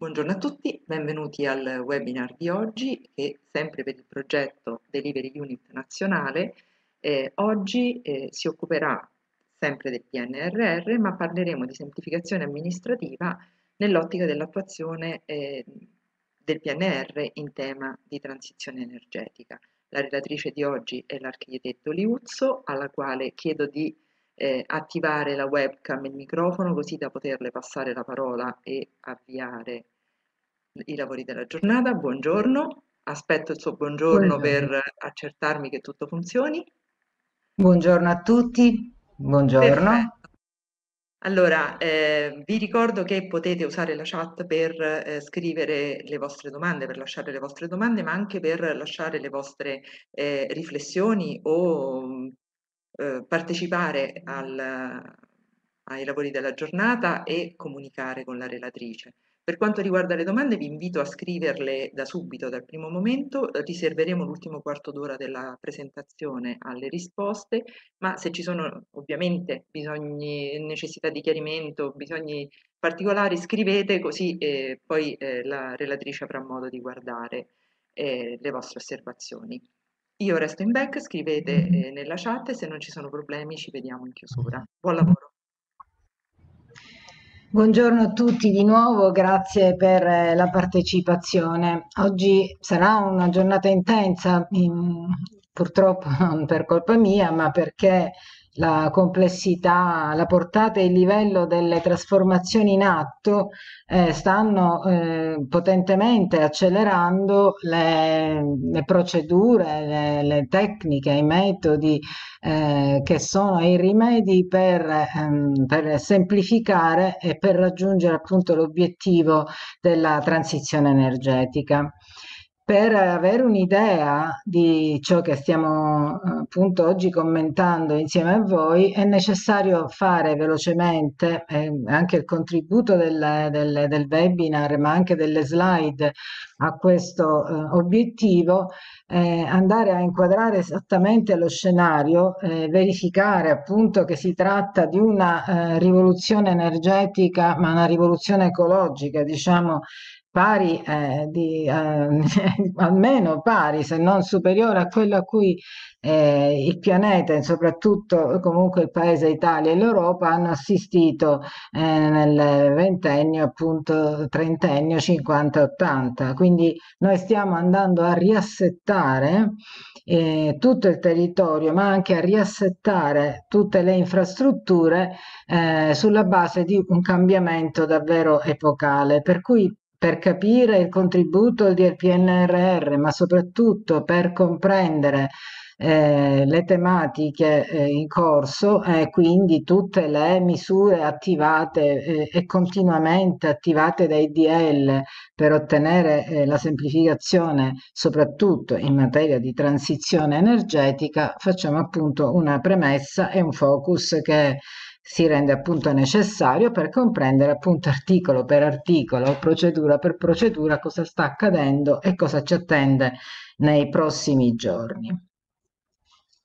Buongiorno a tutti, benvenuti al webinar di oggi che sempre per il progetto Delivery Unit nazionale eh, oggi eh, si occuperà sempre del PNRR ma parleremo di semplificazione amministrativa nell'ottica dell'attuazione eh, del PNR in tema di transizione energetica. La relatrice di oggi è l'architetto Liuzzo alla quale chiedo di eh, attivare la webcam e il microfono così da poterle passare la parola e avviare i lavori della giornata. Buongiorno, aspetto il suo buongiorno, buongiorno. per accertarmi che tutto funzioni. Buongiorno a tutti, buongiorno. Perfetto. Allora, eh, vi ricordo che potete usare la chat per eh, scrivere le vostre domande, per lasciare le vostre domande, ma anche per lasciare le vostre eh, riflessioni o eh, partecipare al, ai lavori della giornata e comunicare con la relatrice. Per quanto riguarda le domande vi invito a scriverle da subito, dal primo momento, riserveremo eh, l'ultimo quarto d'ora della presentazione alle risposte, ma se ci sono ovviamente bisogni, necessità di chiarimento, bisogni particolari scrivete così eh, poi eh, la relatrice avrà modo di guardare eh, le vostre osservazioni. Io resto in back, scrivete eh, nella chat e se non ci sono problemi ci vediamo in chiusura. Buon lavoro. Buongiorno a tutti di nuovo, grazie per eh, la partecipazione. Oggi sarà una giornata intensa, in, purtroppo non per colpa mia, ma perché la complessità, la portata e il livello delle trasformazioni in atto eh, stanno eh, potentemente accelerando le, le procedure, le, le, tecniche, i metodi eh, che sono i rimedi per, ehm, per semplificare e per raggiungere appunto l'obiettivo della transizione energetica per avere un'idea di ciò che stiamo eh, appunto oggi commentando insieme a voi, è necessario fare velocemente eh, anche il contributo del, del, del, webinar, ma anche delle slide a questo eh, obiettivo, eh, andare a inquadrare esattamente lo scenario, eh, verificare appunto che si tratta di una eh, rivoluzione energetica, ma una rivoluzione ecologica, diciamo pari, eh, di, eh, almeno pari se non superiore a quello a cui eh, il pianeta e soprattutto eh, comunque il paese Italia e l'Europa hanno assistito eh, nel ventennio, appunto trentennio 50-80. Quindi noi stiamo andando a riassettare eh, tutto il territorio, ma anche a riassettare tutte le infrastrutture sulla base di un cambiamento davvero epocale. Per cui per capire il contributo del PNRR, ma soprattutto per comprendere eh, le tematiche eh, in corso e eh, quindi tutte le misure attivate eh, e continuamente attivate dai DL per ottenere eh, la semplificazione soprattutto in materia di transizione energetica, facciamo appunto una premessa e un focus che si rende appunto necessario per comprendere appunto articolo per articolo, procedura per procedura cosa sta accadendo e cosa ci attende nei prossimi giorni.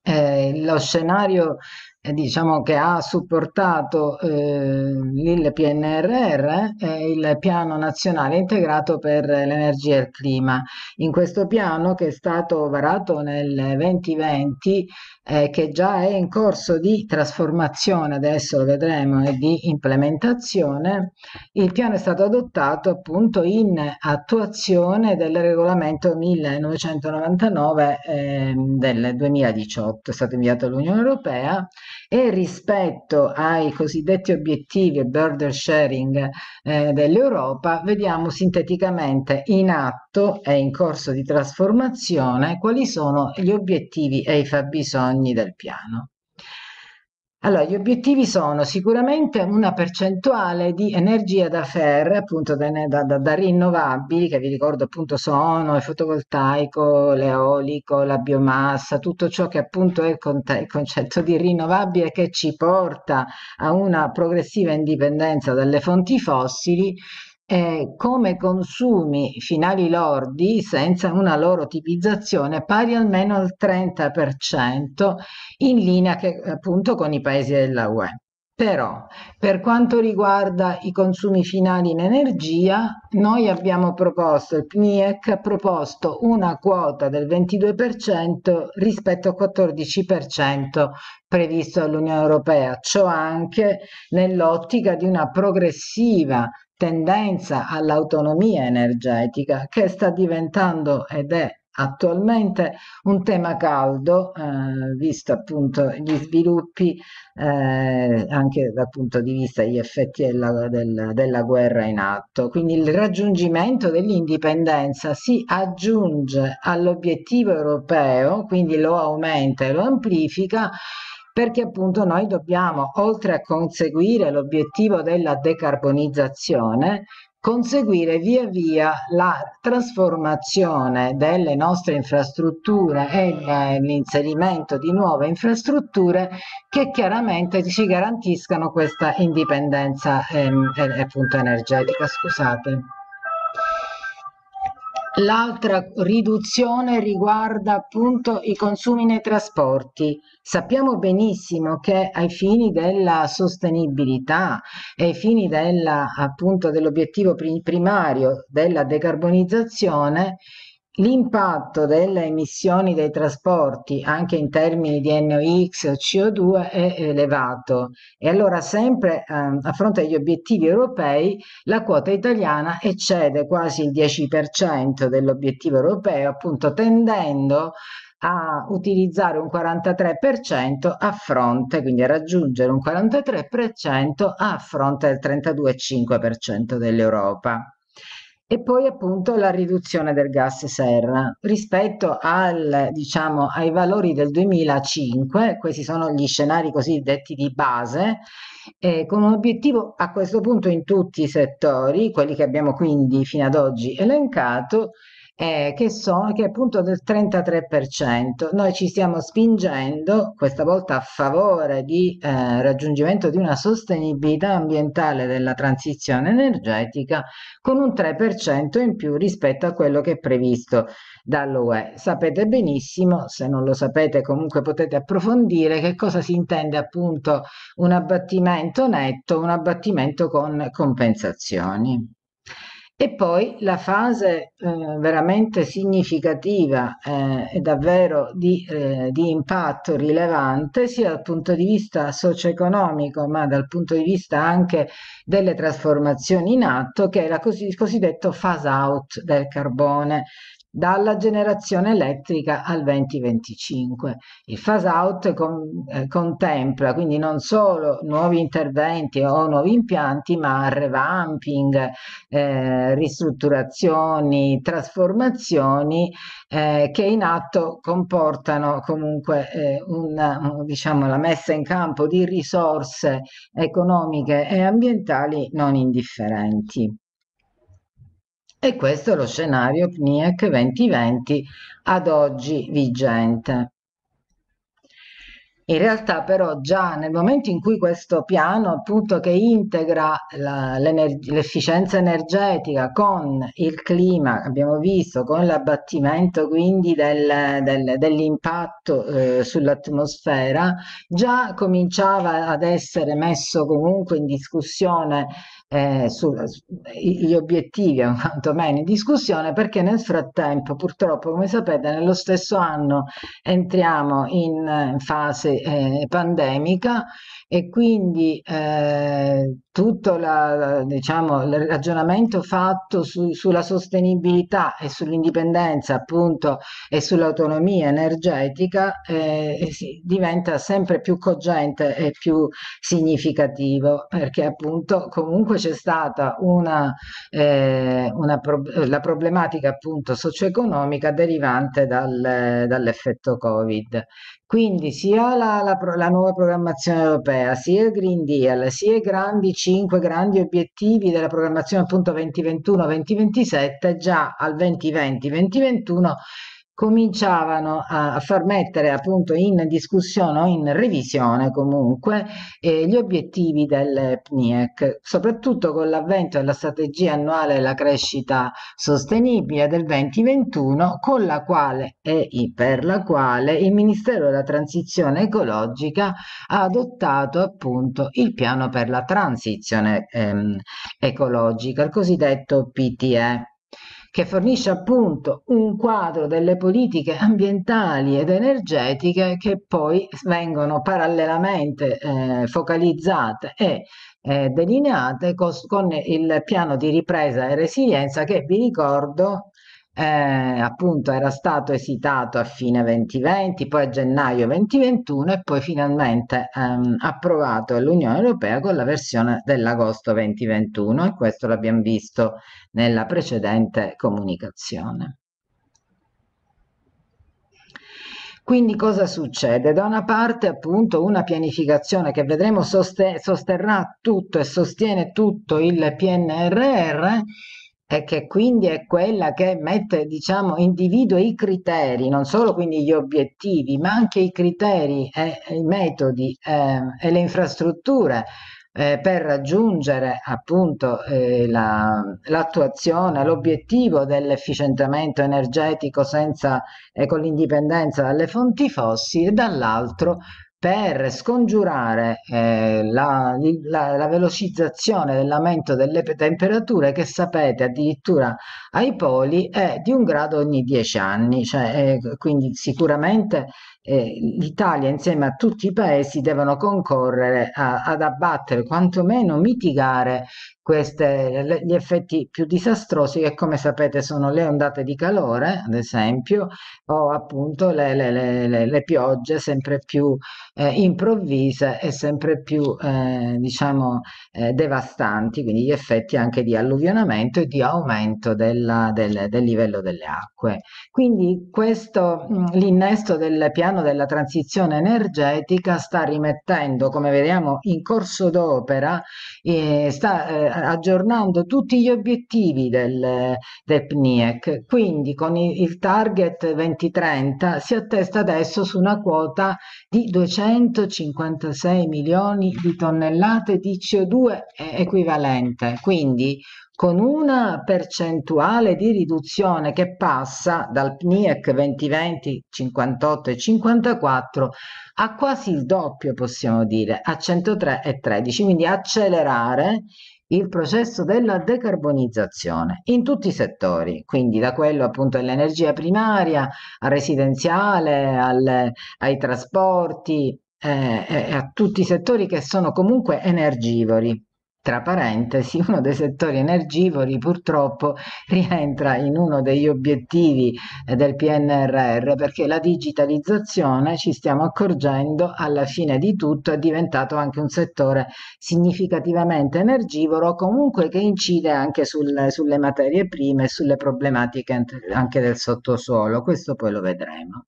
Eh, lo scenario eh, diciamo, che ha supportato eh, il PNRR è il piano nazionale integrato per l'energia e il clima. In questo piano che è stato varato nel 2020 eh, che già è in corso di trasformazione, adesso lo vedremo, e di implementazione, il piano è stato adottato appunto in attuazione del regolamento 1999 eh, del 2018, è stato inviato all'Unione Europea e rispetto ai cosiddetti obiettivi e border sharing eh, dell'Europa vediamo sinteticamente in atto e in corso di trasformazione quali sono gli obiettivi e i fabbisogni del piano. Allora, gli obiettivi sono sicuramente una percentuale di energia da FER, appunto da, da, da rinnovabili, che vi ricordo appunto sono il fotovoltaico, l'eolico, la biomassa, tutto ciò che appunto è il, con- il concetto di rinnovabile che ci porta a una progressiva indipendenza dalle fonti fossili eh, come consumi finali lordi senza una loro tipizzazione pari almeno al 30% in linea che, appunto con i paesi della UE. Però per quanto riguarda i consumi finali in energia, noi abbiamo proposto, il PNIEC ha proposto una quota del 22% rispetto al 14% previsto dall'Unione Europea, ciò anche nell'ottica di una progressiva tendenza all'autonomia energetica che sta diventando ed è attualmente un tema caldo, eh, visto appunto gli sviluppi eh, anche dal punto di vista degli effetti della, del, della guerra in atto. Quindi il raggiungimento dell'indipendenza si aggiunge all'obiettivo europeo, quindi lo aumenta e lo amplifica perché appunto noi dobbiamo, oltre a conseguire l'obiettivo della decarbonizzazione, conseguire via via la trasformazione delle nostre infrastrutture e l'inserimento di nuove infrastrutture che chiaramente ci garantiscano questa indipendenza ehm, appunto energetica. Scusate. L'altra riduzione riguarda appunto i consumi nei trasporti. Sappiamo benissimo che ai fini della sostenibilità e ai fini della, appunto, dell'obiettivo primario della decarbonizzazione L'impatto delle emissioni dei trasporti, anche in termini di NOx e CO2, è elevato e allora sempre eh, a fronte degli obiettivi europei la quota italiana eccede quasi il 10% dell'obiettivo europeo, appunto tendendo a utilizzare un 43% a fronte, quindi a raggiungere un 43% a fronte del 32,5% dell'Europa. E poi appunto la riduzione del gas serra rispetto al, diciamo, ai valori del 2005, questi sono gli scenari cosiddetti di base, eh, con un obiettivo a questo punto in tutti i settori, quelli che abbiamo quindi fino ad oggi elencato, eh, che, so, che è appunto del 33%. Noi ci stiamo spingendo, questa volta a favore di eh, raggiungimento di una sostenibilità ambientale della transizione energetica, con un 3% in più rispetto a quello che è previsto dall'UE. Sapete benissimo, se non lo sapete comunque potete approfondire che cosa si intende appunto un abbattimento netto, un abbattimento con compensazioni. E poi la fase eh, veramente significativa eh, e davvero di, eh, di, impatto rilevante sia dal punto di vista socio-economico ma dal punto di vista anche delle trasformazioni in atto che è la cos- il cosiddetto phase out del carbone dalla generazione elettrica al 2025. Il phase out con, eh, contempla quindi non solo nuovi interventi o nuovi impianti, ma revamping, eh, ristrutturazioni, trasformazioni eh, che in atto comportano comunque eh, una, diciamo, la messa in campo di risorse economiche e ambientali non indifferenti. E questo è lo scenario PNIEC 2020 ad oggi vigente. In realtà però già nel momento in cui questo piano appunto che integra la, l'efficienza energetica con il clima, abbiamo visto con l'abbattimento quindi del, del, dell'impatto eh, sull'atmosfera, già cominciava ad essere messo comunque in discussione eh, su, su, gli obiettivi quantomeno in discussione perché nel frattempo purtroppo come sapete nello stesso anno entriamo in fase eh, pandemica e quindi eh, tutto la, diciamo, il ragionamento fatto su, sulla sostenibilità e sull'indipendenza appunto e sull'autonomia energetica eh, si, diventa sempre più cogente e più significativo perché appunto comunque poi c'è stata una, eh, una pro eh, la problematica appunto socio-economica derivante dal, dall'effetto Covid. Quindi sia la, la, la, nuova programmazione europea, sia il Green Deal, sia i grandi, cinque grandi obiettivi della programmazione appunto 2021-2027, già al 2020-2021 cominciavano a far mettere appunto in discussione o in revisione comunque eh, gli obiettivi del PNIEC, soprattutto con l'avvento della strategia annuale della crescita sostenibile del 2021, con la quale e per la quale il Ministero della Transizione Ecologica ha adottato appunto il piano per la transizione ehm, ecologica, il cosiddetto PTE che fornisce appunto un quadro delle politiche ambientali ed energetiche che poi vengono parallelamente eh, focalizzate e eh, delineate con il piano di ripresa e resilienza che vi ricordo eh, appunto era stato esitato a fine 2020, poi a gennaio 2021 e poi finalmente ehm, approvato all'Unione Europea con la versione dell'agosto 2021 e questo l'abbiamo visto nella precedente comunicazione. Quindi cosa succede? Da una parte appunto una pianificazione che vedremo soste- sosterrà tutto e sostiene tutto il PNRR e che quindi è quella che mette, diciamo, individua i criteri, non solo quindi gli obiettivi, ma anche i criteri e, i metodi eh, e le infrastrutture eh, per raggiungere appunto eh, la, l'attuazione, l'obiettivo dell'efficientamento energetico senza, eh, con l'indipendenza dalle fonti fossili e dall'altro per scongiurare eh, la, la, la, velocizzazione dell'aumento delle temperature che sapete addirittura ai poli è di un grado ogni 10 anni, cioè, eh, quindi sicuramente eh, l'Italia insieme a tutti i paesi devono concorrere a, ad abbattere, quantomeno mitigare queste, gli effetti più disastrosi che come sapete sono le ondate di calore ad esempio o appunto le, le, le, le piogge sempre più eh, improvvise e sempre più eh, diciamo eh, devastanti quindi gli effetti anche di alluvionamento e di aumento della, del, del, livello delle acque quindi questo mm, l'innesto del piano della transizione energetica sta rimettendo come vediamo in corso d'opera eh, sta eh, eh, aggiornando tutti gli obiettivi del, del PNIEC, quindi con il target 2030 si attesta adesso su una quota di 256 milioni di tonnellate di CO2 equivalente, quindi con una percentuale di riduzione che passa dal PNIEC 2020 58 e 54 a quasi il doppio possiamo dire a 103 e 13 quindi accelerare il processo della decarbonizzazione in tutti i settori, quindi da quello appunto dell'energia primaria al residenziale, al, ai trasporti eh, e eh, a tutti i settori che sono comunque energivori tra parentesi, uno dei settori energivori purtroppo rientra in uno degli obiettivi eh, del PNRR perché la digitalizzazione, ci stiamo accorgendo, alla fine di tutto è diventato anche un settore significativamente energivoro, comunque che incide anche sul, sulle materie prime e sulle problematiche anche del sottosuolo. Questo poi lo vedremo.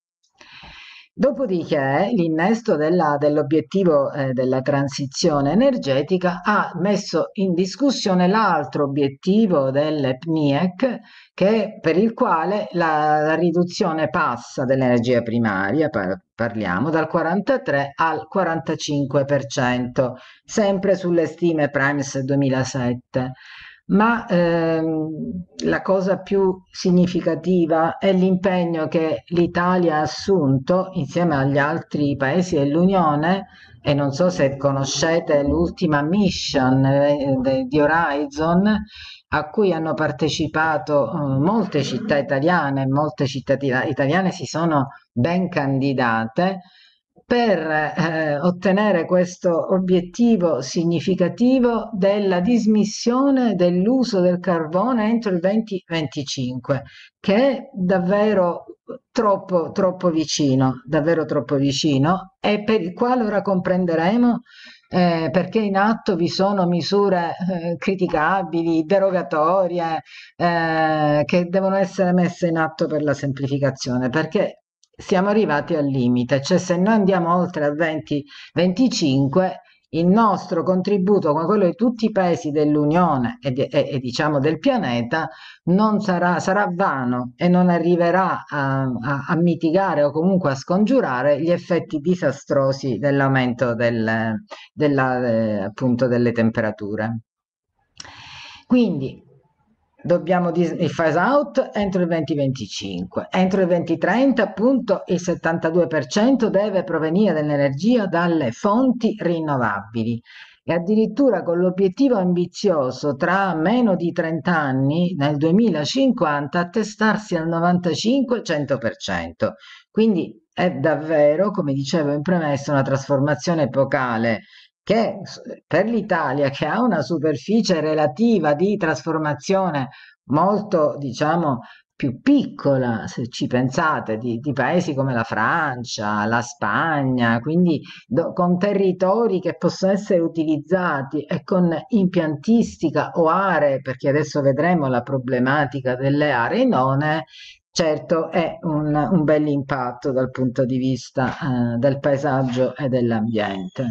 Dopodiché l'innesto della, dell'obiettivo eh, della transizione energetica ha messo in discussione l'altro obiettivo dell'EPNIEC, per il quale la, la riduzione passa dell'energia primaria, par, parliamo, dal 43 al 45%, sempre sulle stime Primes 2007 ma ehm, la cosa più significativa è l'impegno che l'Italia ha assunto insieme agli altri paesi dell'Unione e non so se conoscete l'ultima mission eh, di Horizon a cui hanno partecipato eh, molte città italiane, molte città italiane si sono ben candidate per eh, ottenere questo obiettivo significativo della dismissione dell'uso del carbone entro il 2025, che è davvero troppo, troppo vicino, davvero troppo vicino e per il quale ora comprenderemo eh, perché in atto vi sono misure eh, criticabili, derogatorie, eh, che devono essere messe in atto per la semplificazione, perché siamo arrivati al limite, cioè se noi andiamo oltre al 20-25 il nostro contributo come quello di tutti i paesi dell'Unione e, e, e, diciamo del pianeta non sarà, sarà vano e non arriverà a, a, a, mitigare o comunque a scongiurare gli effetti disastrosi dell'aumento del, della, eh, delle temperature. Quindi dobbiamo il phase out entro il 2025. Entro il 2030 appunto il 72% deve provenire dall'energia dalle fonti rinnovabili e addirittura con l'obiettivo ambizioso tra meno di 30 anni, nel 2050, attestarsi al 95-100%. Quindi è davvero, come dicevo in premessa, una trasformazione epocale che per l'Italia, che ha una superficie relativa di trasformazione molto, diciamo, più piccola, se ci pensate, di, di paesi come la Francia, la Spagna, quindi do, con territori che possono essere utilizzati e con impiantistica o aree, perché adesso vedremo la problematica delle aree idonee, certo è un, un bel impatto dal punto di vista eh, del paesaggio e dell'ambiente.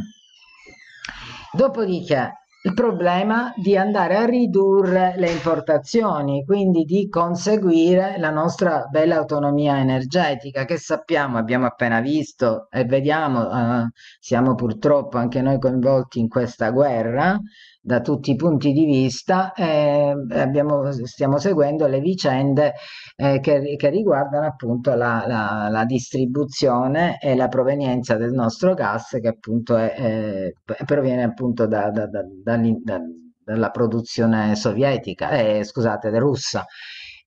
Dopodiché il problema di andare a ridurre le importazioni, quindi di conseguire la nostra bella autonomia energetica che sappiamo, abbiamo appena visto e vediamo, eh, siamo purtroppo anche noi coinvolti in questa guerra da tutti i punti di vista e eh, stiamo seguendo le vicende eh, che, che, riguardano appunto la, la, la, distribuzione e la provenienza del nostro gas che appunto è, è, proviene appunto da, da, da, dalla produzione sovietica, eh, scusate, russa.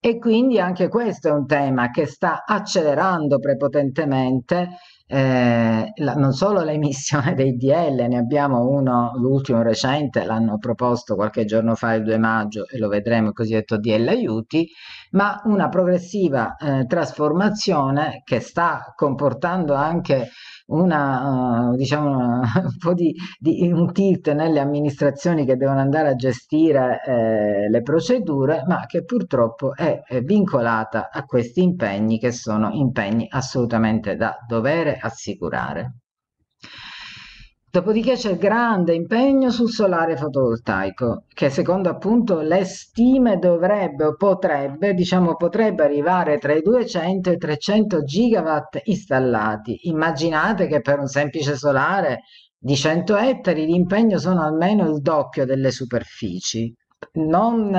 E quindi anche questo è un tema che sta accelerando prepotentemente eh, la, non solo l'emissione dei DL, ne abbiamo uno, l'ultimo recente, l'hanno proposto qualche giorno fa il 2 maggio e lo vedremo, il cosiddetto DL aiuti, ma una progressiva eh, trasformazione che sta comportando anche una, eh, diciamo, un, po di, di, un tilt nelle amministrazioni che devono andare a gestire eh, le procedure, ma che purtroppo è, è vincolata a questi impegni che sono impegni assolutamente da dovere assicurare. Dopodiché c'è il grande impegno sul solare fotovoltaico, che secondo appunto le stime dovrebbe o potrebbe, diciamo, potrebbe arrivare tra i 200 e i 300 gigawatt installati. Immaginate che per un semplice solare di 100 ettari l'impegno sono almeno il doppio delle superfici non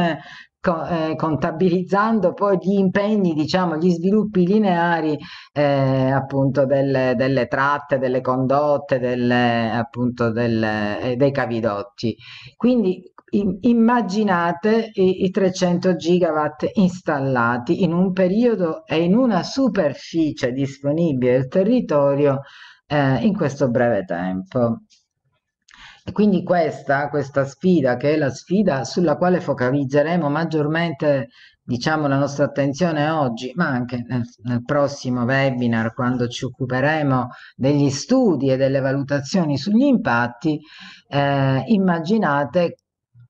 co- eh, contabilizzando poi gli impegni, diciamo, gli sviluppi lineari eh, appunto delle, delle, tratte, delle condotte, delle, appunto delle, eh, dei cavidotti. Quindi immaginate i, i, 300 gigawatt installati in un periodo e in una superficie disponibile del territorio eh, in questo breve tempo. E quindi questa, questa sfida, che è la sfida sulla quale focalizzeremo maggiormente diciamo, la nostra attenzione oggi, ma anche nel, nel, prossimo webinar, quando ci occuperemo degli studi e delle valutazioni sugli impatti, eh, immaginate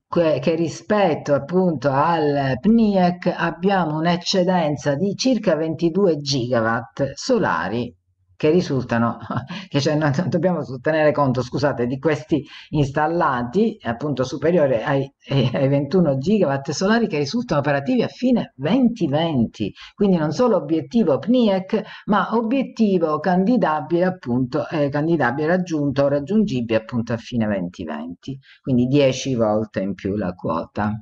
che, che rispetto appunto al PNIEC abbiamo un'eccedenza di circa 22 gigawatt solari che risultano, che cioè non dobbiamo tenere conto, scusate, di questi installati appunto superiore ai, eh, ai 21 gigawatt solari che risultano operativi a fine 2020, quindi non solo obiettivo PNIEC, ma obiettivo candidabile appunto, eh, candidabile raggiunto o raggiungibile appunto a fine 2020, quindi 10 volte in più la quota.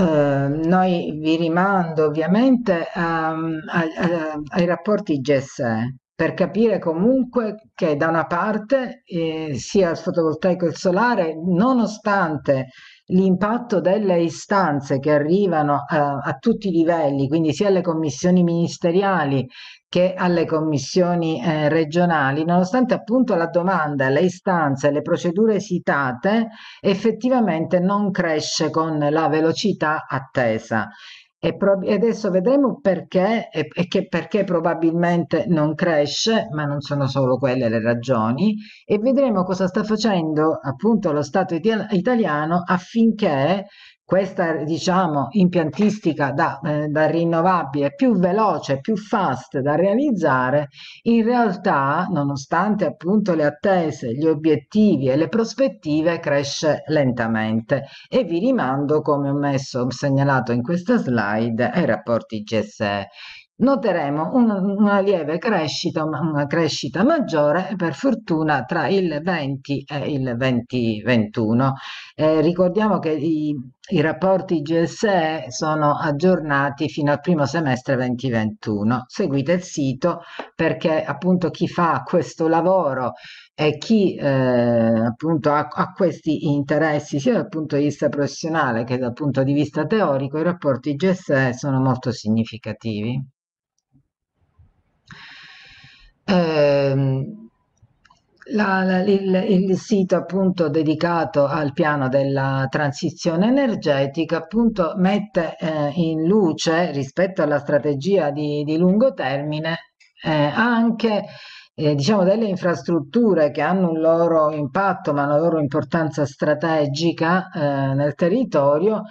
Uh, noi vi rimando ovviamente um, ehm, a, a, ai rapporti GSE per capire comunque che da una parte eh, sia il fotovoltaico che il solare, nonostante l'impatto delle istanze che arrivano a, eh, a tutti i livelli, quindi sia alle commissioni ministeriali che alle commissioni eh, regionali, nonostante appunto la domanda, le istanze, le procedure esitate, effettivamente non cresce con la velocità attesa. E, pro- adesso vedremo perché e, e che perché probabilmente non cresce, ma non sono solo quelle le ragioni, e vedremo cosa sta facendo appunto lo Stato italiano affinché questa diciamo, impiantistica da, eh, da, rinnovabile più veloce, più fast da realizzare, in realtà, nonostante appunto le attese, gli obiettivi e le prospettive, cresce lentamente. E vi rimando, come ho messo, ho segnalato in questa slide, ai rapporti GSE noteremo un, una lieve crescita, una crescita maggiore per fortuna tra il 20 e il 2021. Eh, ricordiamo che i, i rapporti GSE sono aggiornati fino al primo semestre 2021. Seguite il sito perché appunto chi fa questo lavoro e chi eh, appunto ha, ha, questi interessi sia dal punto di vista professionale che dal punto di vista teorico, i rapporti GSE sono molto significativi. Ehm, la, la, il, il, sito appunto dedicato al piano della transizione energetica appunto mette eh, in luce rispetto alla strategia di, di lungo termine eh, anche eh, diciamo delle infrastrutture che hanno un loro impatto ma una loro importanza strategica eh, nel territorio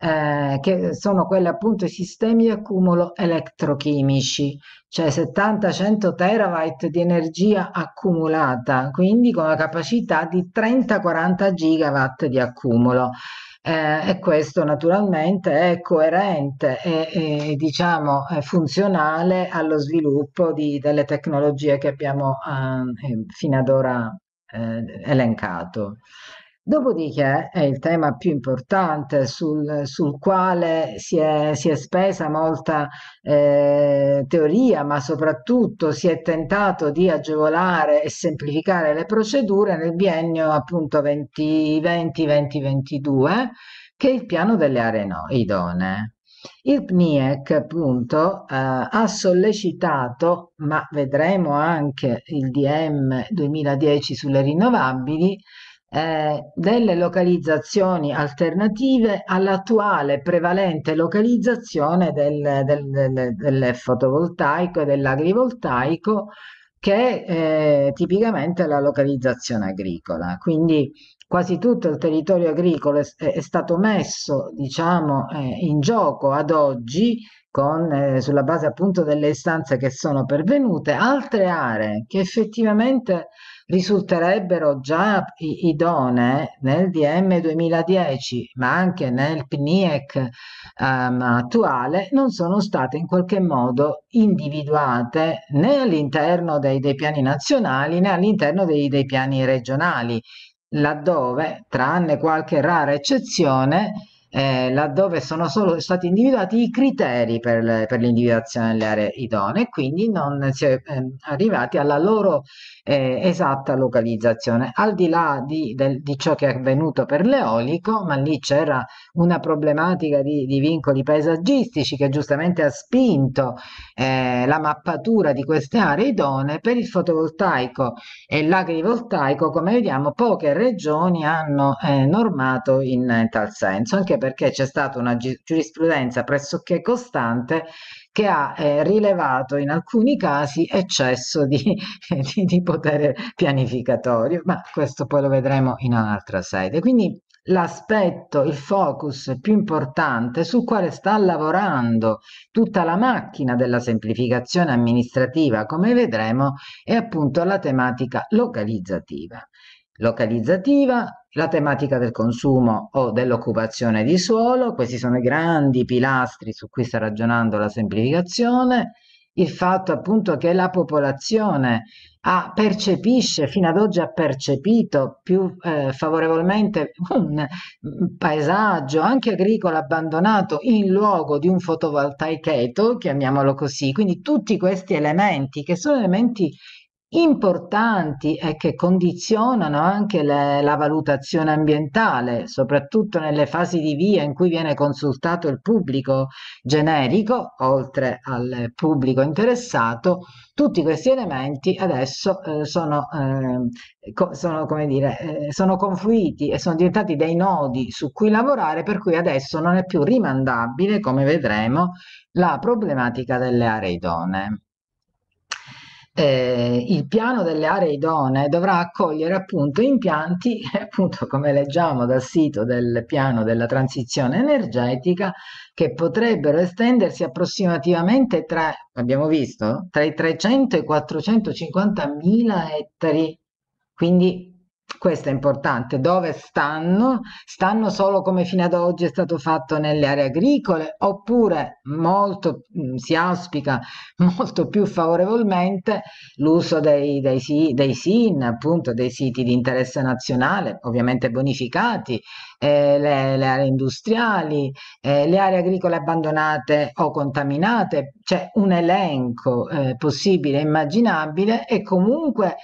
eh, che sono quelli appunto i sistemi di accumulo elettrochimici, cioè 70-100 terabyte di energia accumulata, quindi con la capacità di 30-40 gigawatt di accumulo. Eh, e questo naturalmente è coerente e, e diciamo funzionale allo sviluppo di, delle tecnologie che abbiamo eh, fino ad ora eh, elencato. Dopodiché è il tema più importante sul, sul quale si è, si è, spesa molta eh, teoria, ma soprattutto si è tentato di agevolare e semplificare le procedure nel biennio appunto 2020-2022, che è il piano delle aree no, idonee. Il PNIEC appunto eh, ha sollecitato, ma vedremo anche il DM 2010 sulle rinnovabili, eh, delle localizzazioni alternative all'attuale prevalente localizzazione del, del, del, del fotovoltaico e dell'agrivoltaico che è eh, tipicamente la localizzazione agricola. Quindi quasi tutto il territorio agricolo è, è stato messo diciamo, eh, in gioco ad oggi con, eh, sulla base appunto delle istanze che sono pervenute, altre aree che effettivamente risulterebbero già idonee nel DM 2010, ma anche nel PNIEC um, ehm, attuale, non sono state in qualche modo individuate né all'interno dei, dei piani nazionali né all'interno dei, dei piani regionali, laddove, tranne qualche rara eccezione, eh, laddove sono solo stati individuati i criteri per, per l'individuazione delle aree idonee quindi non si è eh, arrivati alla loro eh, esatta localizzazione. Al di là di, del, di ciò che è avvenuto per l'eolico, ma lì c'era una problematica di, di, vincoli paesaggistici che giustamente ha spinto eh, la mappatura di queste aree idonee per il fotovoltaico e l'agrivoltaico, come vediamo poche regioni hanno eh, normato in, in tal senso, anche perché c'è stata una giurisprudenza pressoché costante che ha eh, rilevato in alcuni casi eccesso di, di, di, potere pianificatorio, ma questo poi lo vedremo in un'altra sede. Quindi l'aspetto, il focus più importante sul quale sta lavorando tutta la macchina della semplificazione amministrativa, come vedremo, è appunto la tematica localizzativa. Localizzativa, la tematica del consumo o dell'occupazione di suolo, questi sono i grandi pilastri su cui sta ragionando la semplificazione, il fatto appunto che la popolazione ha, percepisce, fino ad oggi ha percepito più eh, favorevolmente un mm, paesaggio anche agricolo abbandonato in luogo di un fotovoltaichetto, chiamiamolo così. Quindi tutti questi elementi che sono elementi importanti e che condizionano anche le, la valutazione ambientale, soprattutto nelle fasi di via in cui viene consultato il pubblico generico, oltre al pubblico interessato, tutti questi elementi adesso eh, sono, eh, co- sono, dire, eh, sono confluiti e sono diventati dei nodi su cui lavorare, per cui adesso non è più rimandabile, come vedremo, la problematica delle aree idonee eh, il piano delle aree idonee dovrà accogliere appunto impianti, appunto come leggiamo dal sito del piano della transizione energetica, che potrebbero estendersi approssimativamente tra, abbiamo visto, tra i 300 e i 450 mila ettari, quindi questo è importante, dove stanno? Stanno solo come fino ad oggi è stato fatto nelle aree agricole oppure molto, mm, si auspica molto più favorevolmente l'uso dei, dei, dei SIN, appunto dei siti di interesse nazionale, ovviamente bonificati, eh, le, le, aree industriali, eh, le aree agricole abbandonate o contaminate, c'è un elenco eh, possibile, immaginabile e comunque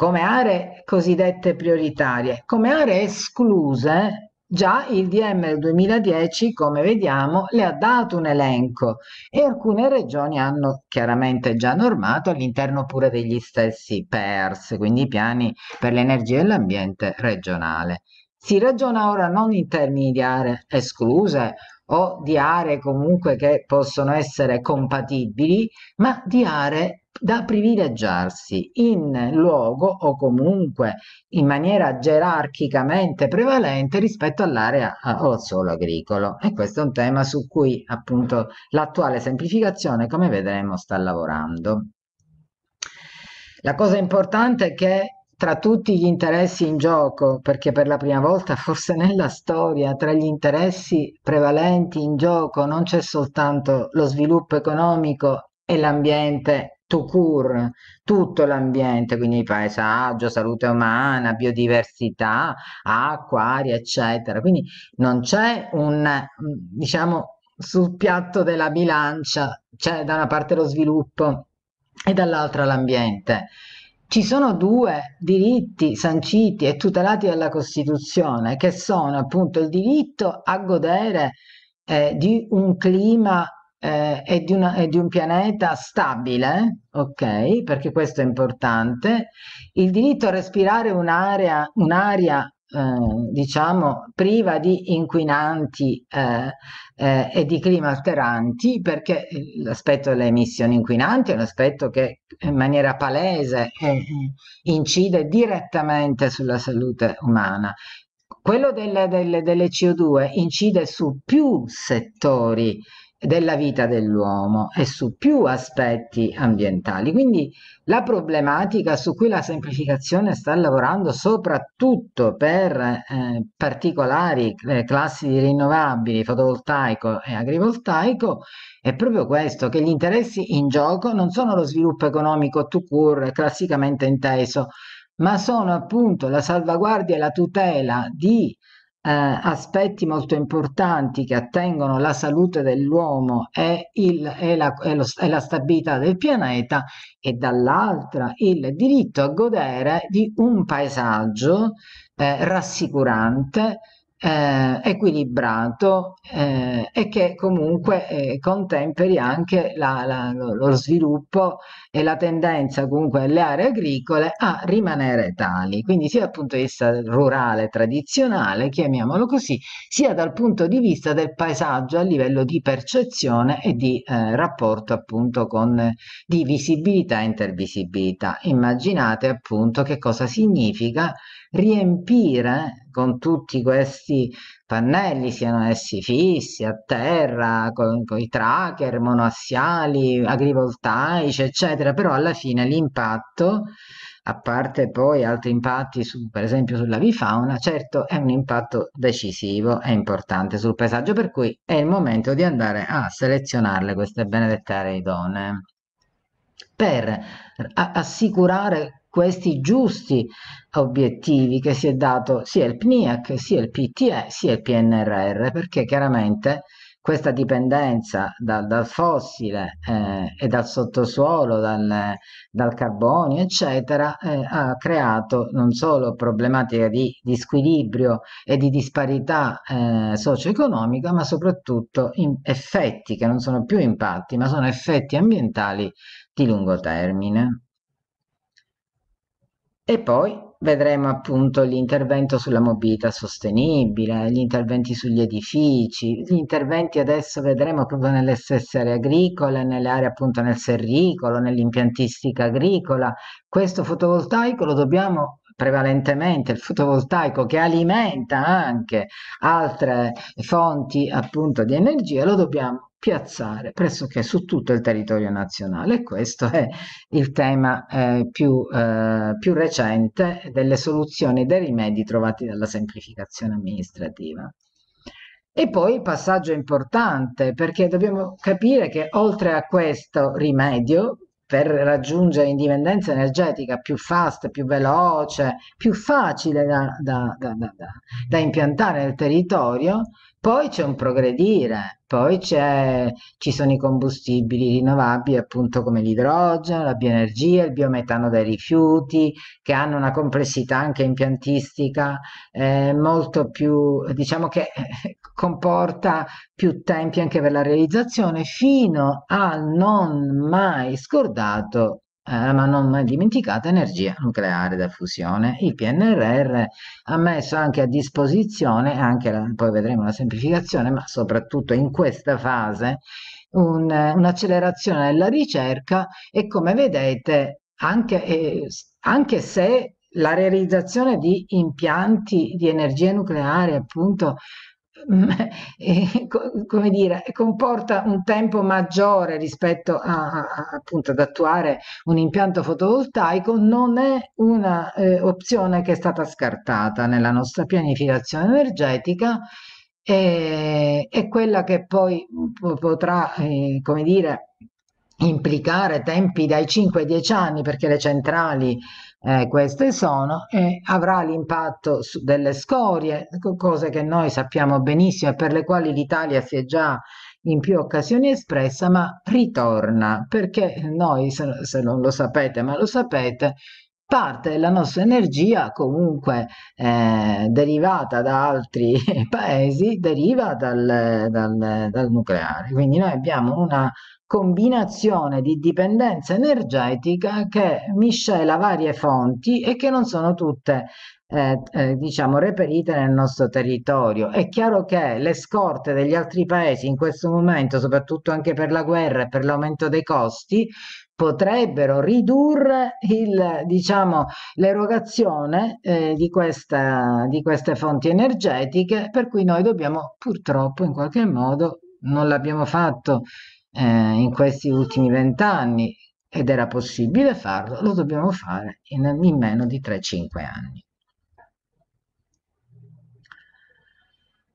come aree cosiddette prioritarie, come aree escluse, già il DM del 2010, come vediamo, le ha dato un elenco e alcune regioni hanno chiaramente già normato all'interno pure degli stessi PERS, quindi piani per l'energia e l'ambiente regionale. Si ragiona ora non in termini di aree escluse o di aree comunque che possono essere compatibili, ma di aree da privilegiarsi in luogo o comunque in maniera gerarchicamente prevalente rispetto all'area o al suolo agricolo. E questo è un tema su cui appunto l'attuale semplificazione, come vedremo, sta lavorando. La cosa importante è che tra tutti gli interessi in gioco, perché per la prima volta forse nella storia tra gli interessi prevalenti in gioco non c'è soltanto lo sviluppo economico e l'ambiente Tukur, tutto l'ambiente, quindi paesaggio, salute umana, biodiversità, acqua, aria, eccetera. Quindi non c'è un, mm, diciamo, sul piatto della bilancia, c'è da una parte lo sviluppo e dall'altra l'ambiente. Ci sono due diritti sanciti e tutelati dalla Costituzione, che sono appunto il diritto a godere eh, di un clima eh, è, di una, è, di un pianeta stabile, ok, perché questo è importante, il diritto a respirare un'area, un'aria eh, diciamo priva di inquinanti eh, eh e di clima alteranti, perché l'aspetto delle emissioni inquinanti è un aspetto che in maniera palese eh, eh, incide direttamente sulla salute umana quello delle, delle, delle, CO2 incide su più settori della vita dell'uomo e su più aspetti ambientali. Quindi la problematica su cui la semplificazione sta lavorando soprattutto per eh, particolari eh, classi di rinnovabili, fotovoltaico e agrivoltaico, è proprio questo, che gli interessi in gioco non sono lo sviluppo economico to cure classicamente inteso, ma sono appunto la salvaguardia e la tutela di eh, aspetti molto importanti che attengono la salute dell'uomo e, il, e, la, e, lo, e la stabilità del pianeta e dall'altra il diritto a godere di un paesaggio eh, rassicurante eh, equilibrato eh, e che comunque eh, contemperi anche la, la, lo sviluppo e la tendenza comunque delle aree agricole a rimanere tali, quindi sia dal punto di vista rurale tradizionale, chiamiamolo così, sia dal punto di vista del paesaggio a livello di percezione e di eh, rapporto appunto con di visibilità e intervisibilità. Immaginate appunto che cosa significa riempire eh, con tutti questi pannelli, siano essi fissi, a terra, con, con i tracker, monoassiali, agrivoltaici, eccetera, però alla fine l'impatto, a parte poi altri impatti, su, per esempio sulla vifauna, certo è un impatto decisivo e importante sul paesaggio, per cui è il momento di andare a selezionarle queste benedette aree idonee per assicurare questi giusti obiettivi che si è dato sia il PNIAC, sia il PTE, sia il PNRR, perché chiaramente questa dipendenza dal, dal fossile eh, e dal sottosuolo, dal, dal carbonio, eccetera, eh, ha creato non solo problematiche di, di squilibrio e di disparità eh, socio-economica, ma soprattutto effetti che non sono più impatti, ma sono effetti ambientali di lungo termine. E poi vedremo appunto l'intervento sulla mobilità sostenibile, gli interventi sugli edifici, gli interventi adesso vedremo proprio nelle stesse aree agricole, nelle aree appunto nel serricolo, nell'impiantistica agricola. Questo fotovoltaico lo dobbiamo prevalentemente il fotovoltaico che alimenta anche altre fonti appunto di energia, lo dobbiamo piazzare pressoché su tutto il territorio nazionale questo è il tema eh, più, eh, più recente delle soluzioni e dei rimedi trovati dalla semplificazione amministrativa. E poi il passaggio importante perché dobbiamo capire che oltre a questo rimedio per raggiungere indipendenza energetica più fast, più veloce, più facile da, da, da, da impiantare nel territorio, poi c'è un progredire, poi ci sono i combustibili rinnovabili, appunto come l'idrogeno, la bioenergia, il biometano dai rifiuti, che hanno una complessità anche impiantistica eh, molto più, diciamo che comporta più tempi anche per la realizzazione, fino a non mai scordato eh, ma non mai dimenticata energia nucleare da fusione. Il PNRR ha messo anche a disposizione, anche la, poi vedremo la semplificazione, ma soprattutto in questa fase, un, un'accelerazione della ricerca e come vedete anche, eh, anche se la realizzazione di impianti di energia nucleare appunto eh, come dire, comporta un tempo maggiore rispetto a, appunto, ad attuare un impianto fotovoltaico, non è un'opzione eh, che è stata scartata nella nostra pianificazione energetica e è quella che poi mm, potrà, eh, come dire, implicare tempi dai 5 ai 10 anni perché le centrali eh, queste sono e avrà l'impatto delle scorie, cose che noi sappiamo benissimo e per le quali l'Italia si è già in più occasioni espressa, ma ritorna perché noi, se, se non lo sapete, ma lo sapete, parte della nostra energia comunque eh, derivata da altri paesi deriva dal, dal, dal, nucleare. Quindi noi abbiamo una combinazione di dipendenza energetica che miscela varie fonti e che non sono tutte eh, eh, diciamo reperite nel nostro territorio. È chiaro che le scorte degli altri paesi in questo momento, soprattutto anche per la guerra e per l'aumento dei costi, potrebbero ridurre il, diciamo, l'erogazione eh, di, questa, di queste fonti energetiche, per cui noi dobbiamo purtroppo in qualche modo, non l'abbiamo fatto eh, in questi ultimi vent'anni ed era possibile farlo, lo dobbiamo fare in, in meno di 3-5 anni.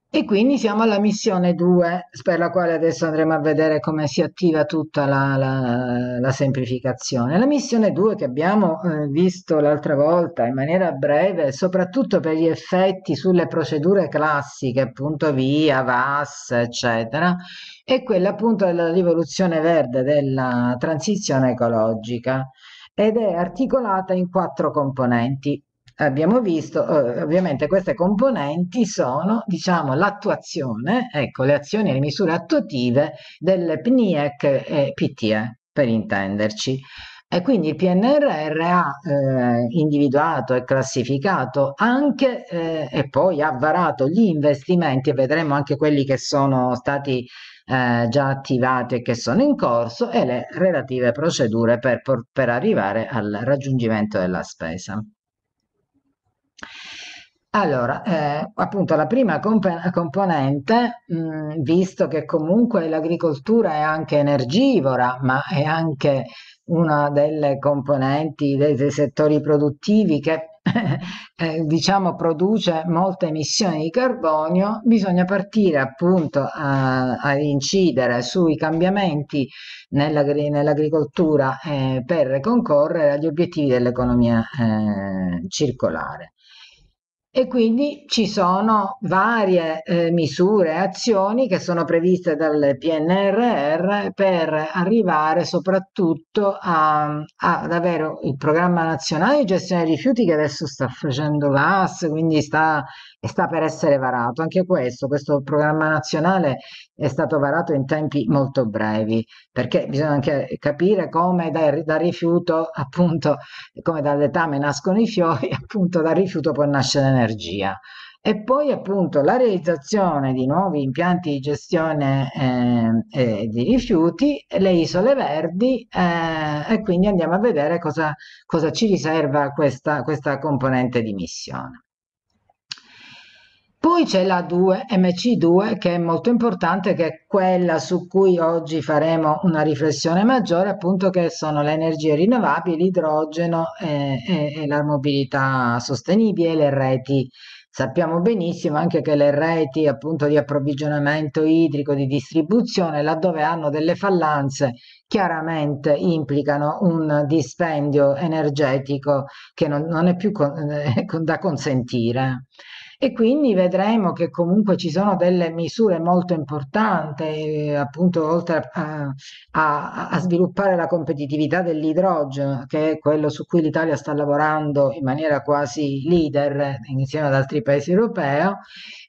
E quindi siamo alla missione 2, per la quale adesso andremo a vedere come si attiva tutta la, la, la semplificazione. La missione 2 che abbiamo eh, visto l'altra volta in maniera breve, soprattutto per gli effetti sulle procedure classiche, appunto via, VAS, eccetera, è quella appunto della rivoluzione verde, della transizione ecologica ed è articolata in quattro componenti. Abbiamo visto, eh, ovviamente queste componenti sono, diciamo, l'attuazione, ecco, le azioni e le misure attuative delle PNIEC e PTE, per intenderci. E quindi il PNRR ha eh, individuato e classificato anche eh, e poi ha varato gli investimenti e vedremo anche quelli che sono stati eh, già attivate che sono in corso e le relative procedure per, per arrivare al raggiungimento della spesa. Allora, eh, appunto la prima componente, mh, visto che comunque l'agricoltura è anche energivora, ma è anche una delle componenti dei, dei settori produttivi che eh, diciamo, produce molte emissioni di carbonio, bisogna partire appunto a, a incidere sui cambiamenti nell'agri- nell'agricoltura eh, per concorrere agli obiettivi dell'economia eh, circolare. E quindi ci sono varie eh, misure, azioni che sono previste dal PNRR per arrivare soprattutto a, a, ad avere il programma nazionale di gestione dei rifiuti che adesso sta facendo l'AS, quindi sta sta per essere varato. Anche questo, questo programma nazionale è stato varato in tempi molto brevi, perché bisogna anche capire come dal, dal rifiuto, appunto, come dall'etame nascono i fiori, appunto dal rifiuto può nascere energia. E poi appunto la realizzazione di nuovi impianti di gestione eh, eh, di rifiuti, le isole verdi eh, e quindi andiamo a vedere cosa, cosa ci riserva questa, questa componente di missione. Poi c'è la 2 MC2 che è molto importante, che è quella su cui oggi faremo una riflessione maggiore, appunto che sono le energie rinnovabili, l'idrogeno e, e, e la mobilità sostenibile, le reti Sappiamo benissimo anche che le reti appunto, di approvvigionamento idrico, di distribuzione, laddove hanno delle fallanze, chiaramente implicano un dispendio energetico che non, non è più con, eh, da consentire e quindi vedremo che comunque ci sono delle misure molto importanti, eh, appunto oltre a, a, a, sviluppare la competitività dell'idrogeno, che è quello su cui l'Italia sta lavorando in maniera quasi leader insieme ad altri paesi europei,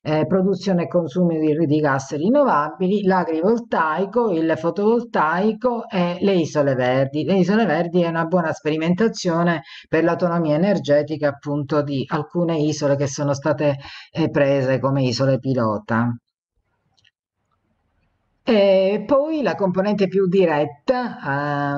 eh, produzione e consumo di, di gas rinnovabili, l'agrivoltaico, il fotovoltaico e le isole verdi. Le isole verdi è una buona sperimentazione per l'autonomia energetica appunto di alcune isole che sono state eh, prese come isole pilota. E poi la componente più diretta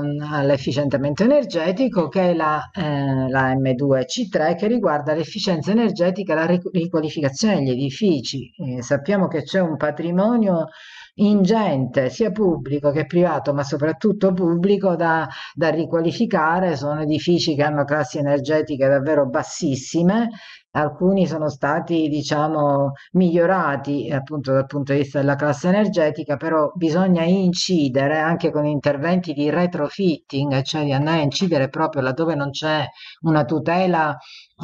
ehm, all'efficientamento energetico che è la, eh, la M2C3 che riguarda l'efficienza energetica e la riqualificazione degli edifici. Eh, sappiamo che c'è un patrimonio ingente, sia pubblico che privato, ma soprattutto pubblico da, da, riqualificare. Sono edifici che hanno classi energetiche davvero bassissime alcuni sono stati diciamo migliorati appunto dal punto di vista della classe energetica, però bisogna incidere anche con interventi di retrofitting, cioè di andare a incidere proprio laddove non c'è una tutela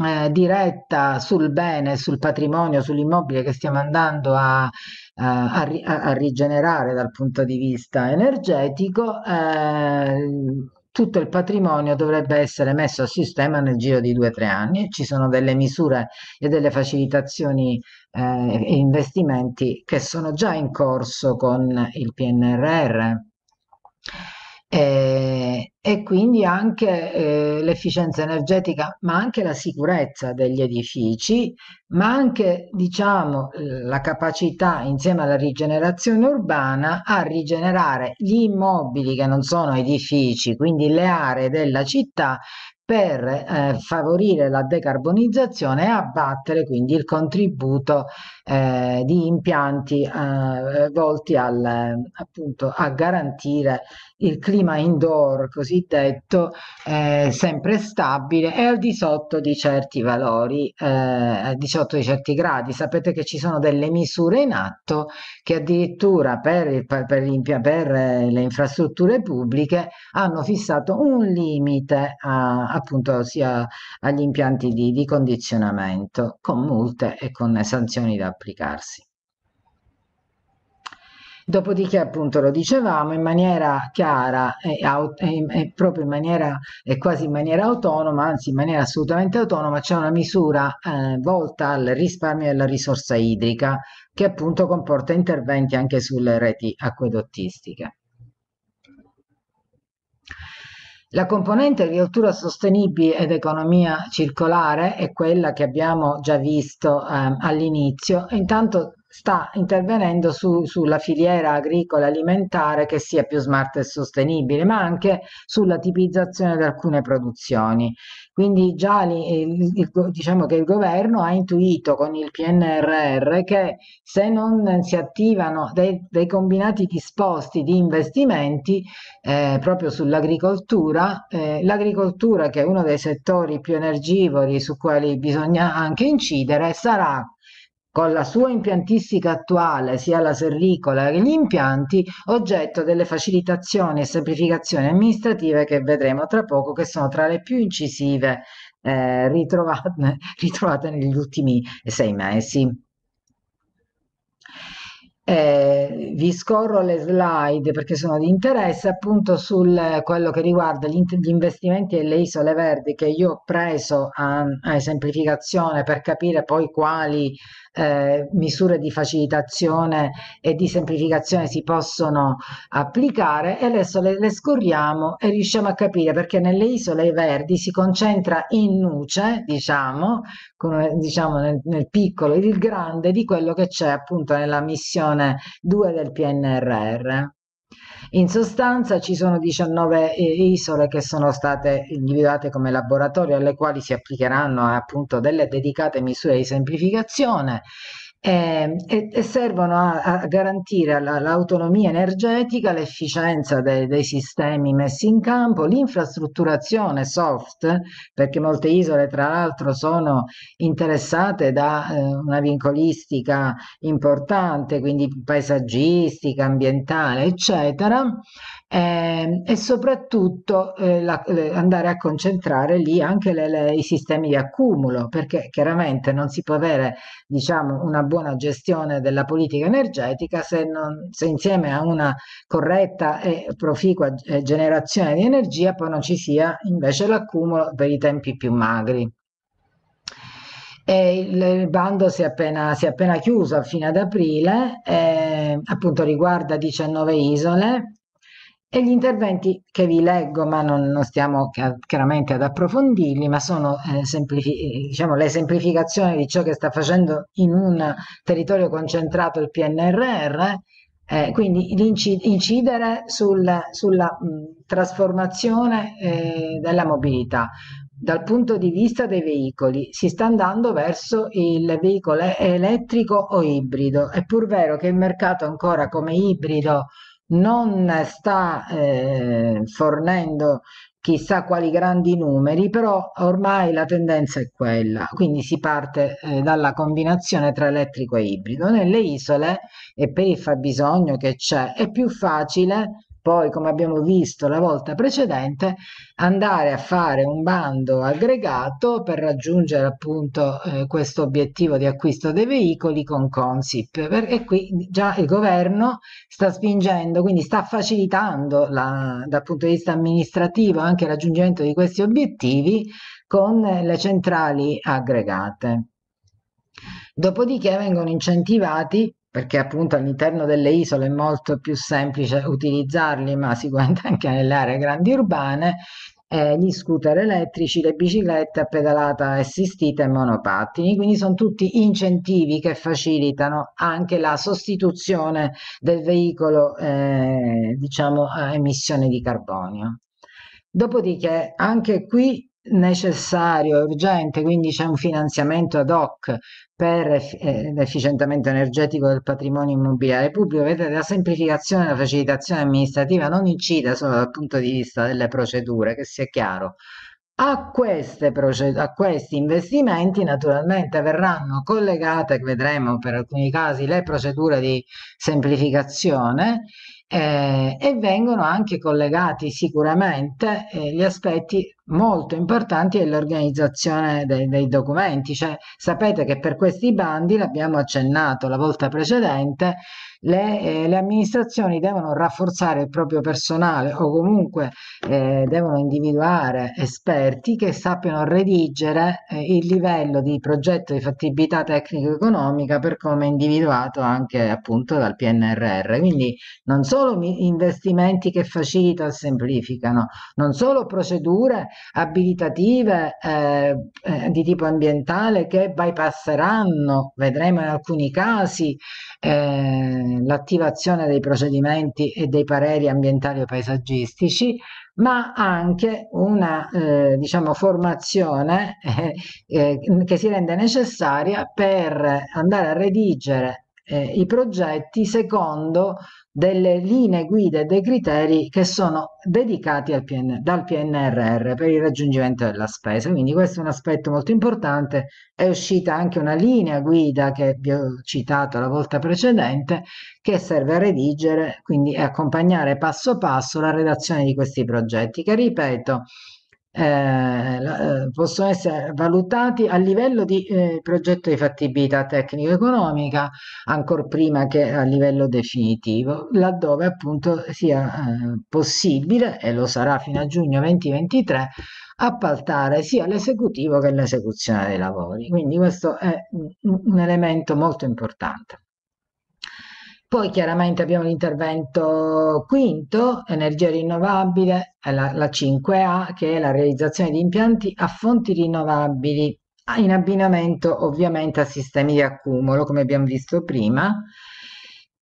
eh, diretta sul bene, sul patrimonio, sull'immobile che stiamo andando a, a, a, a rigenerare dal punto di vista energetico. Eh, tutto il patrimonio dovrebbe essere messo a sistema nel giro di due o tre anni. Ci sono delle misure e delle facilitazioni eh, e investimenti che sono già in corso con il PNRR e, eh, e quindi anche eh, l'efficienza energetica, ma anche la sicurezza degli edifici, ma anche diciamo, la capacità insieme alla rigenerazione urbana a rigenerare gli immobili che non sono edifici, quindi le aree della città per eh, favorire la decarbonizzazione e abbattere quindi il contributo eh, di impianti eh, volti al, appunto a garantire il clima indoor cosiddetto è eh, sempre stabile è al di sotto di certi valori, eh, al di sotto di certi gradi. Sapete che ci sono delle misure in atto che addirittura per, per, per, per eh, le infrastrutture pubbliche hanno fissato un limite a, appunto sia agli impianti di, di condizionamento con multe e con sanzioni da applicarsi. Dopodiché, appunto, lo dicevamo in maniera chiara e, e, e proprio in maniera e quasi in maniera autonoma, anzi in maniera assolutamente autonoma, c'è una misura eh, volta al risparmio della risorsa idrica che appunto comporta interventi anche sulle reti acquedottistiche. La componente agricoltura sostenibile ed economia circolare è quella che abbiamo già visto eh, all'inizio. Intanto sta intervenendo su, sulla filiera agricola alimentare che sia più smart e sostenibile, ma anche sulla tipizzazione di alcune produzioni. Quindi già eh, il, il, diciamo che il governo ha intuito con il PNRR che se non si attivano dei, dei combinati disposti di investimenti eh, proprio sull'agricoltura, eh, l'agricoltura che è uno dei settori più energivori su quali bisogna anche incidere sarà con la sua impiantistica attuale, sia la serricola che gli impianti, oggetto delle facilitazioni e semplificazioni amministrative che vedremo tra poco, che sono tra le più incisive eh, ritrovate, ritrovate, negli ultimi sei mesi. Eh, vi scorro le slide perché sono di interesse appunto su quello che riguarda gli, gli, investimenti e le isole verdi che io ho preso a, a semplificazione per capire poi quali eh, misure di facilitazione e di semplificazione si possono applicare e adesso le, le scorriamo e riusciamo a capire perché nelle isole verdi si concentra in nuce, diciamo, con, diciamo nel, nel piccolo, il grande di quello che c'è appunto nella missione 2 del PNRR. In sostanza ci sono 19 eh, isole che sono state individuate come laboratorio alle quali si applicheranno eh, appunto delle dedicate misure di semplificazione Ehm, e, e, servono a, a garantire l'autonomia energetica, l'efficienza dei, dei, sistemi messi in campo, l'infrastrutturazione soft, perché molte isole tra l'altro sono interessate da eh, una vincolistica importante, quindi paesaggistica, ambientale, eccetera, eh, e soprattutto eh, la, eh, andare a concentrare lì anche le, le, i sistemi di accumulo, perché chiaramente non si può avere diciamo, una buona gestione della politica energetica se, non, se insieme a una corretta e proficua eh, generazione di energia poi non ci sia invece l'accumulo per i tempi più magri. E il bando si è, appena, si è appena chiuso a fine ad aprile, eh, appunto riguarda 19 isole, e gli interventi che vi leggo, ma non, non stiamo chiaramente ad approfondirli, ma sono eh, semplifi- eh, diciamo, le semplificazioni di ciò che sta facendo in un territorio concentrato il PNRR, eh, quindi incidere sul, sulla mh, trasformazione eh, della mobilità. Dal punto di vista dei veicoli si sta andando verso il veicolo elettrico o ibrido, è pur vero che il mercato ancora come ibrido non sta eh, fornendo chissà quali grandi numeri, però ormai la tendenza è quella, quindi si parte eh, dalla combinazione tra elettrico e ibrido. Nelle isole e per il fabbisogno che c'è è più facile poi, come abbiamo visto la volta precedente, andare a fare un bando aggregato per raggiungere appunto eh, questo obiettivo di acquisto dei veicoli con Consip, perché qui già il governo sta spingendo, quindi sta facilitando la, dal punto di vista amministrativo anche il raggiungimento di questi obiettivi con le centrali aggregate. Dopodiché vengono incentivati perché appunto all'interno delle isole è molto più semplice utilizzarli, ma sicuramente anche nelle aree grandi urbane, eh, gli scooter elettrici, le biciclette a pedalata assistita e monopattini. Quindi sono tutti incentivi che facilitano anche la sostituzione del veicolo, eh, diciamo, a emissione di carbonio. Dopodiché anche qui necessario, è urgente, quindi c'è un finanziamento ad hoc per eh, l'efficientamento energetico del patrimonio immobiliare pubblico, vedete la semplificazione e la facilitazione amministrativa non incida solo dal punto di vista delle procedure, che sia chiaro. A, a questi investimenti naturalmente verranno collegate, vedremo per alcuni casi, le procedure di semplificazione eh, e vengono anche collegati sicuramente eh, gli aspetti molto importanti dell'organizzazione dei, dei, documenti. Cioè, sapete che per questi bandi, l'abbiamo accennato la volta precedente, le, eh, le, amministrazioni devono rafforzare il proprio personale o comunque eh, devono individuare esperti che sappiano redigere eh, il livello di progetto di fattibilità tecnico-economica per come individuato anche appunto dal PNRR. Quindi non solo investimenti che facilitano e semplificano, non solo procedure abilitative eh, eh, di tipo ambientale che bypasseranno, vedremo in alcuni casi, eh, eh, l'attivazione dei procedimenti e dei pareri ambientali o paesaggistici, ma anche una eh, diciamo, formazione eh, eh che si rende necessaria per andare a redigere eh, i progetti secondo delle linee guida e dei criteri che sono dedicati PN- dal PNRR per il raggiungimento della spesa. Quindi questo è un aspetto molto importante. È uscita anche una linea guida che vi ho citato la volta precedente che serve a redigere, quindi accompagnare passo passo la redazione di questi progetti che, ripeto, eh, eh, possono essere valutati a livello di eh, progetto di fattibilità tecnico-economica ancora prima che a livello definitivo, laddove appunto sia eh, possibile, e lo sarà fino a giugno 2023, appaltare sia l'esecutivo che l'esecuzione dei lavori. Quindi questo è un elemento molto importante. Poi chiaramente abbiamo l'intervento quinto, energia rinnovabile, la, la 5A, che è la realizzazione di impianti a fonti rinnovabili, in abbinamento ovviamente a sistemi di accumulo, come abbiamo visto prima.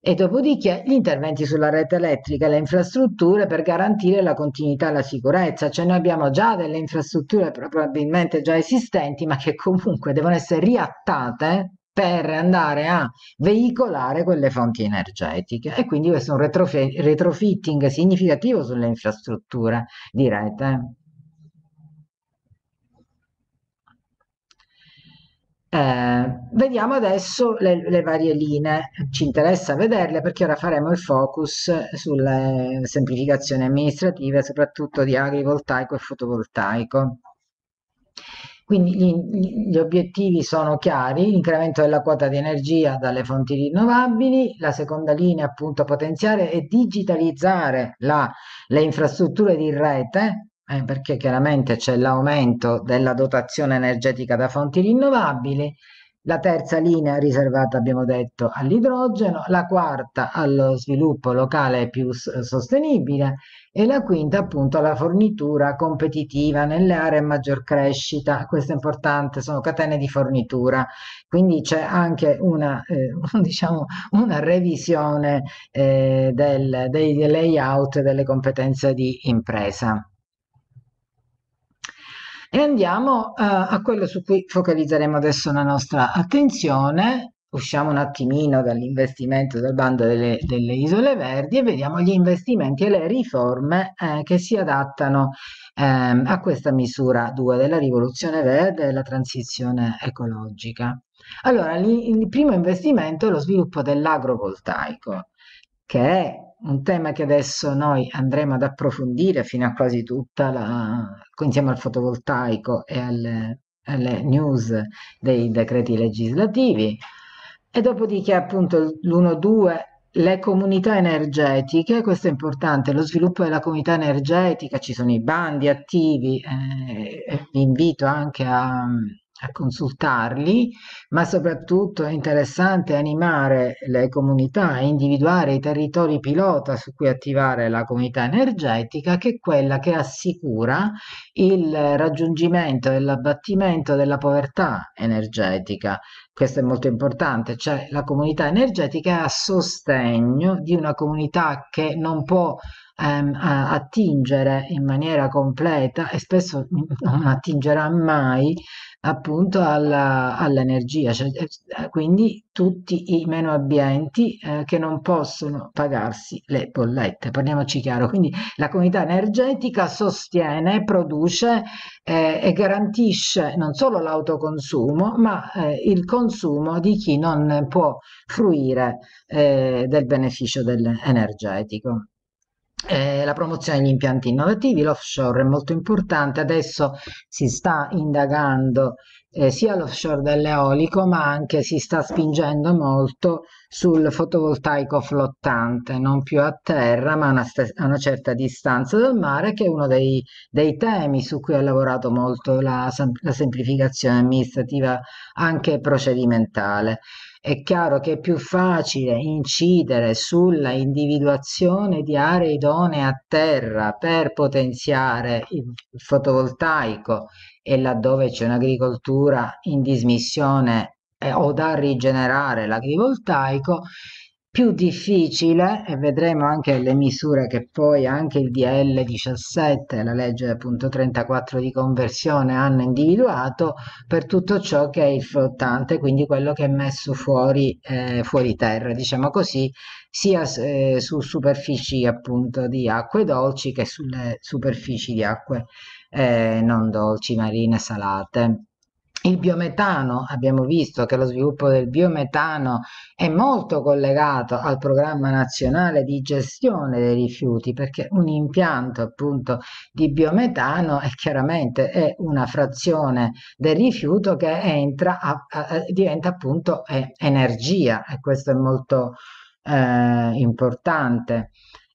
E dopodiché gli interventi sulla rete elettrica e le infrastrutture per garantire la continuità e la sicurezza. Cioè noi abbiamo già delle infrastrutture probabilmente già esistenti, ma che comunque devono essere riattate per andare a veicolare quelle fonti energetiche e quindi questo è un retrof- retrofitting significativo sulle infrastrutture di rete. Eh, vediamo adesso le, le, varie linee, ci interessa vederle perché ora faremo il focus sulle semplificazioni amministrative, soprattutto di agrivoltaico e fotovoltaico. Quindi gli, gli, obiettivi sono chiari, l'incremento della quota di energia dalle fonti rinnovabili, la seconda linea appunto potenziare e digitalizzare la, le infrastrutture di rete, eh, perché chiaramente c'è l'aumento della dotazione energetica da fonti rinnovabili, la terza linea riservata, abbiamo detto, all'idrogeno, la quarta allo sviluppo locale più sostenibile, e la quinta appunto la fornitura competitiva nelle aree a maggior crescita, questo è importante, sono catene di fornitura, quindi c'è anche una, eh, diciamo, una revisione eh, del, dei layout delle competenze di impresa. E andiamo eh, a quello su cui focalizzeremo adesso la nostra attenzione, usciamo un attimino dall'investimento del bando delle, delle, isole verdi e vediamo gli investimenti e le riforme eh, che si adattano ehm, a questa misura 2 della rivoluzione verde e della transizione ecologica. Allora, il, primo investimento è lo sviluppo dell'agrovoltaico, che è un tema che adesso noi andremo ad approfondire fino a quasi tutta la, insieme al fotovoltaico e al, alle news dei decreti legislativi. E dopodiché appunto l'1-2, le comunità energetiche, questo è importante, lo sviluppo della comunità energetica, ci sono i bandi attivi, eh, vi invito anche a, a consultarli, ma soprattutto è interessante animare le comunità e individuare i territori pilota su cui attivare la comunità energetica, che è quella che assicura il raggiungimento e l'abbattimento della povertà energetica, questo è molto importante, cioè la comunità energetica è a sostegno di una comunità che non può ehm, attingere in maniera completa e spesso non attingerà mai appunto alla, all'energia, cioè, eh, eh, quindi tutti i meno abbienti eh, che non possono pagarsi le bollette, parliamoci chiaro, quindi la comunità energetica sostiene, produce eh, e garantisce non solo l'autoconsumo ma eh, il consumo di chi non può fruire eh, del beneficio dell'energetico eh, la promozione degli impianti innovativi, l'offshore è molto importante, adesso si sta indagando eh, sia l'offshore dell'eolico ma anche si sta spingendo molto sul fotovoltaico flottante, non più a terra ma a una, a una certa distanza dal mare che è uno dei, dei temi su cui ha lavorato molto la, la semplificazione amministrativa anche procedimentale è chiaro che è più facile incidere sulla individuazione di aree idonee a terra per potenziare il fotovoltaico e laddove c'è un'agricoltura in dismissione eh, o da rigenerare l'agrivoltaico più difficile, e vedremo anche le misure che poi anche il DL 17, la legge appunto 34 di conversione, hanno individuato per tutto ciò che è il flottante, quindi quello che è messo fuori, eh, fuori terra, diciamo così, sia eh, su superfici appunto di acque dolci che sulle superfici di acque eh, non dolci, marine, salate. Il biometano, abbiamo visto che lo sviluppo del biometano è molto collegato al programma nazionale di gestione dei rifiuti perché un impianto appunto di biometano è chiaramente è una frazione del rifiuto che entra a, a, diventa appunto eh, energia e questo è molto eh, importante.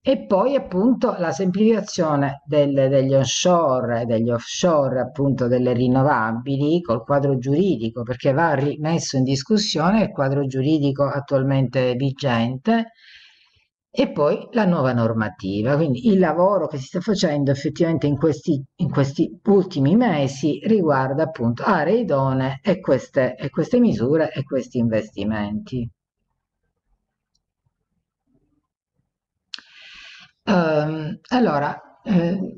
E poi appunto la semplificazione del, degli onshore, degli offshore, appunto delle rinnovabili col quadro giuridico, perché va rimesso in discussione il quadro giuridico attualmente vigente e poi la nuova normativa. Quindi il lavoro che si sta facendo effettivamente in questi, in questi ultimi mesi riguarda appunto aree idonee e queste, e queste misure e questi investimenti. Ehm, allora, eh,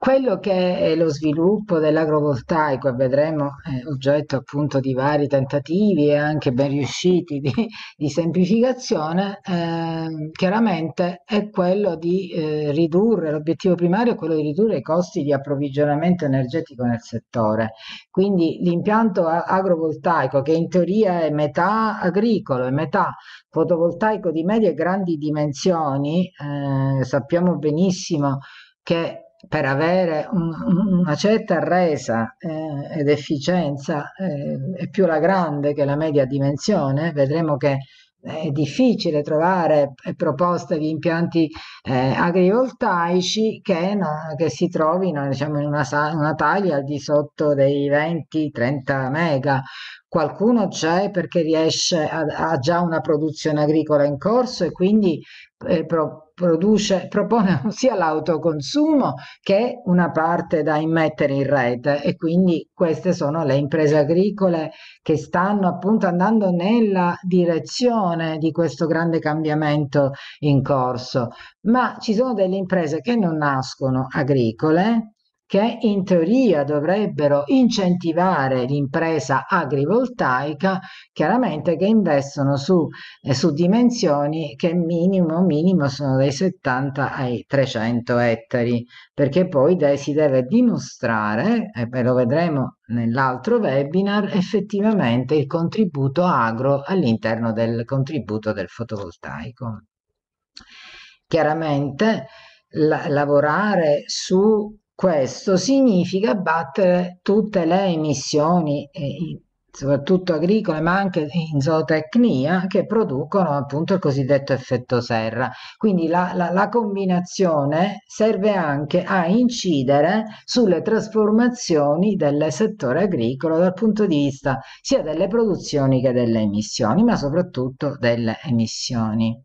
quello che è lo sviluppo dell'agrovoltaico, e vedremo, è oggetto appunto di vari tentativi e anche ben riusciti di, di semplificazione, eh, chiaramente è quello di eh, ridurre, l'obiettivo primario è quello di ridurre i costi di approvvigionamento energetico nel settore. Quindi l'impianto agrovoltaico, che in teoria è metà agricolo e metà fotovoltaico di medie e grandi dimensioni, eh, sappiamo benissimo che per avere un, una certa resa eh, ed efficienza eh, è più la grande che la media dimensione, vedremo che è difficile trovare eh, proposte di impianti eh, agrivoltaici che, non, che, si trovino diciamo, in una, una taglia al di sotto dei 20-30 mega. Qualcuno c'è perché riesce ha già una produzione agricola in corso e quindi eh, pro, produce, propone sia l'autoconsumo che una parte da immettere in rete e quindi queste sono le imprese agricole che stanno appunto andando nella direzione di questo grande cambiamento in corso. Ma ci sono delle imprese che non nascono agricole, che in teoria dovrebbero incentivare l'impresa agrivoltaica, chiaramente che investono su, eh, su dimensioni che minimo, minimo sono dai 70 ai 300 ettari, perché poi de- si deve dimostrare, e eh, lo vedremo nell'altro webinar, effettivamente il contributo agro all'interno del contributo del fotovoltaico. Chiaramente la- lavorare su questo significa abbattere tutte le emissioni, eh, soprattutto agricole, ma anche in zootecnia, che producono appunto il cosiddetto effetto serra. Quindi la, la, la combinazione serve anche a incidere sulle trasformazioni del settore agricolo dal punto di vista sia delle produzioni che delle emissioni, ma soprattutto delle emissioni.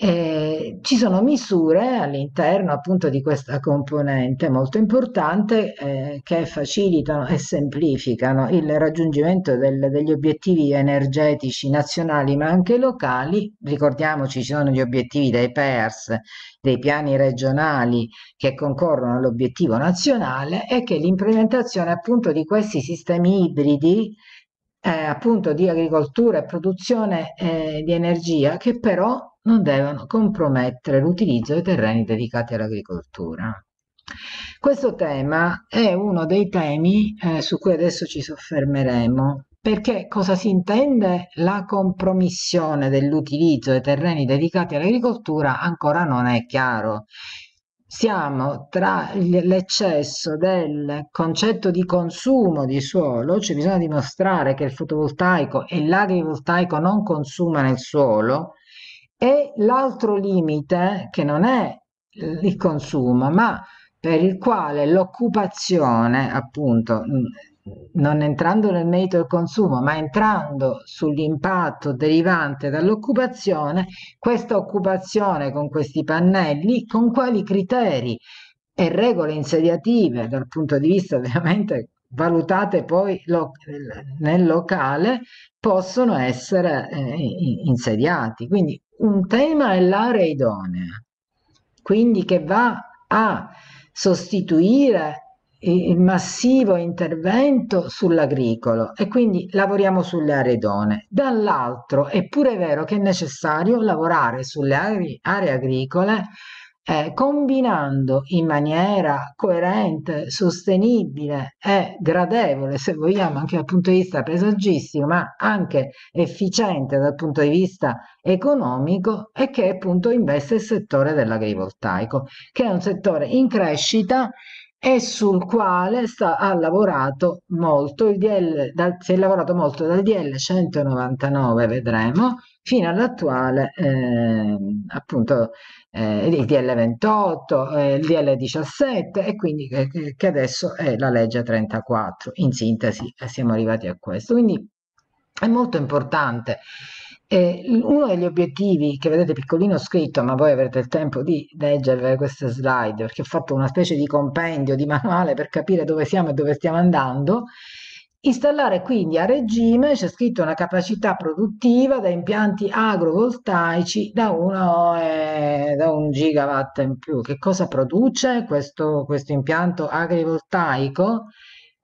Eh, ci sono misure all'interno appunto di questa componente molto importante eh, che facilitano e semplificano il raggiungimento del, degli obiettivi energetici nazionali ma anche locali. Ricordiamoci ci sono gli obiettivi dei PERS, dei piani regionali che concorrono all'obiettivo nazionale e che l'implementazione appunto di questi sistemi ibridi eh, appunto di agricoltura e produzione eh, di energia che però non devono compromettere l'utilizzo dei terreni dedicati all'agricoltura. Questo tema è uno dei temi eh, su cui adesso ci soffermeremo, perché cosa si intende la compromissione dell'utilizzo dei terreni dedicati all'agricoltura ancora non è chiaro. Siamo tra l'eccesso del concetto di consumo di suolo, cioè bisogna dimostrare che il fotovoltaico e l'agrivoltaico non consumano il suolo, e l'altro limite che non è il consumo, ma per il quale l'occupazione, appunto, non entrando nel merito del consumo, ma entrando sull'impatto derivante dall'occupazione, questa occupazione con questi pannelli, con quali criteri e regole insediative dal punto di vista ovviamente valutate poi lo, nel locale, possono essere eh, insediati. Quindi un tema è l'area idonea, quindi che va a sostituire il massivo intervento sull'agricolo e quindi lavoriamo sulle aree idonee. Dall'altro è pure vero che è necessario lavorare sulle aree, aree agricole eh, combinando in maniera coerente, sostenibile e gradevole, se vogliamo, anche dal punto di vista paesaggistico, ma anche efficiente dal punto di vista economico e che appunto investe il settore dell'agrivoltaico, che è un settore in crescita e sul quale sta, ha lavorato molto il DL, da, si è lavorato molto dal DL 199, vedremo, fino all'attuale eh, appunto eh, il DL 28, eh, il DL 17 e quindi eh, che adesso è la legge 34. In sintesi eh, siamo arrivati a questo. Quindi è molto importante e uno degli obiettivi che vedete piccolino scritto, ma voi avrete il tempo di leggere queste slide, perché ho fatto una specie di compendio, di manuale per capire dove siamo e dove stiamo andando, installare quindi a regime, c'è scritto una capacità produttiva da impianti agrovoltaici da, uno, eh, da un gigawatt in più. Che cosa produce questo, questo impianto agrivoltaico?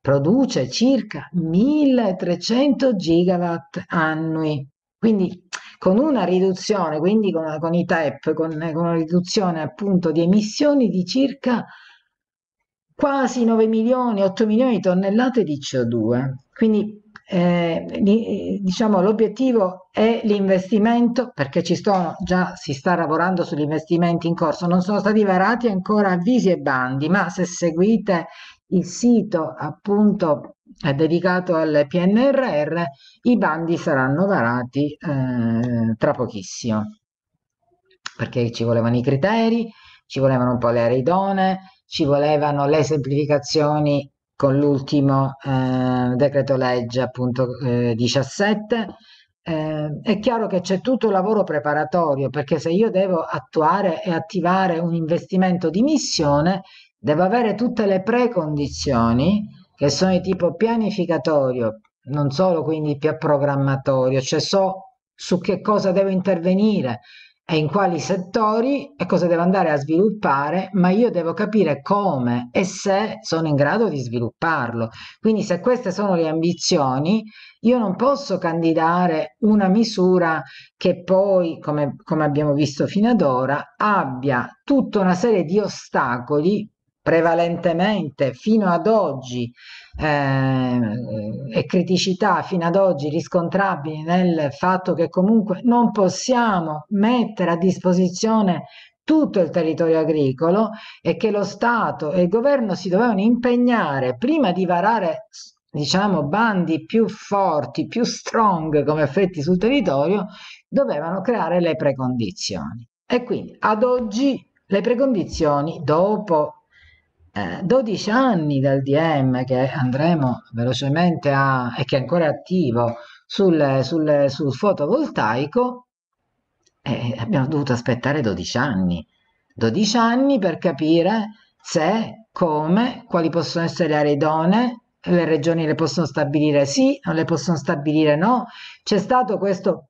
Produce circa 1300 gigawatt annui quindi con una riduzione, quindi con, con i TEP, con, con, una riduzione appunto di emissioni di circa quasi 9 milioni, 8 milioni di tonnellate di CO2. Quindi eh, diciamo l'obiettivo è l'investimento perché ci sono già si sta lavorando sugli investimenti in corso non sono stati varati ancora avvisi e bandi ma se seguite il sito appunto dedicato al PNRR, i bandi saranno varati eh, tra pochissimo, perché ci volevano i criteri, ci volevano un po' le aree idonee, ci volevano le semplificazioni con l'ultimo eh, decreto legge appunto eh, 17. Eh, è chiaro che c'è tutto un lavoro preparatorio perché se io devo attuare e attivare un investimento di missione, devo avere tutte le precondizioni che sono di tipo pianificatorio, non solo quindi più programmatorio, cioè so su che cosa devo intervenire e in quali settori e cosa devo andare a sviluppare, ma io devo capire come e se sono in grado di svilupparlo. Quindi se queste sono le ambizioni, io non posso candidare una misura che poi, come, come abbiamo visto fino ad ora, abbia tutta una serie di ostacoli prevalentemente fino ad oggi eh, e criticità fino ad oggi riscontrabili nel fatto che comunque non possiamo mettere a disposizione tutto il territorio agricolo e che lo Stato e il governo si dovevano impegnare prima di varare diciamo bandi più forti, più strong come effetti sul territorio, dovevano creare le precondizioni. E quindi ad oggi le precondizioni dopo 12 eh, anni dal DM che andremo velocemente a, e che è ancora attivo sul, sul, sul fotovoltaico, eh, abbiamo dovuto aspettare 12 anni. 12 anni per capire se, come, quali possono essere le aree idonee, le regioni le possono stabilire sì o le possono stabilire no. C'è stato questo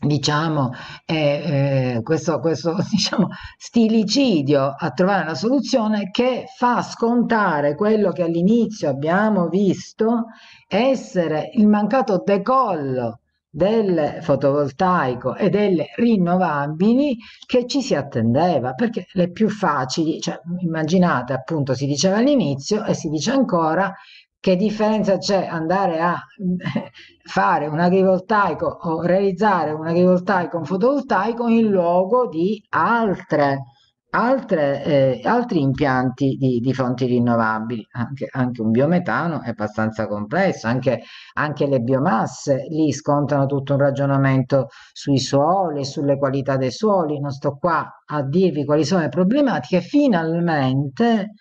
diciamo, eh, eh, questo, questo diciamo, stilicidio a trovare una soluzione che fa scontare quello che all'inizio abbiamo visto essere il mancato decollo del fotovoltaico e delle rinnovabili che ci si attendeva perché le più facili, cioè, immaginate appunto si diceva all'inizio e si dice ancora che differenza c'è andare a fare un agrivoltaico o realizzare un agrivoltaico, un fotovoltaico in luogo di altre, altre, eh, altri impianti di, di fonti rinnovabili? Anche, anche, un biometano è abbastanza complesso, anche, anche le biomasse lì scontano tutto un ragionamento sui suoli, sulle qualità dei suoli, non sto qua a dirvi quali sono le problematiche, finalmente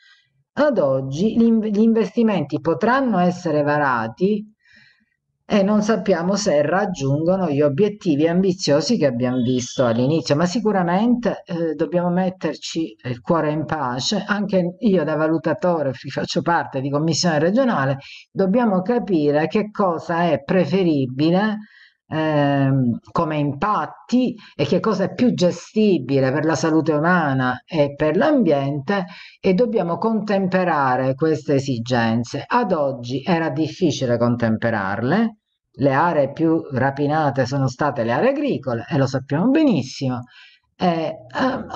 ad oggi gli investimenti potranno essere varati e non sappiamo se raggiungono gli obiettivi ambiziosi che abbiamo visto all'inizio, ma sicuramente eh, dobbiamo metterci il cuore in pace, anche io da valutatore, faccio parte di commissione regionale, dobbiamo capire che cosa è preferibile ehm, come impatti e che cosa è più gestibile per la salute umana e per l'ambiente e dobbiamo contemperare queste esigenze. Ad oggi era difficile contemperarle, le aree più rapinate sono state le aree agricole e lo sappiamo benissimo. Eh, eh,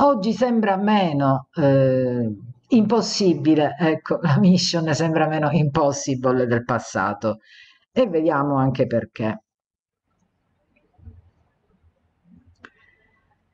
oggi sembra meno eh, impossibile, ecco, la mission sembra meno impossible del passato e vediamo anche perché.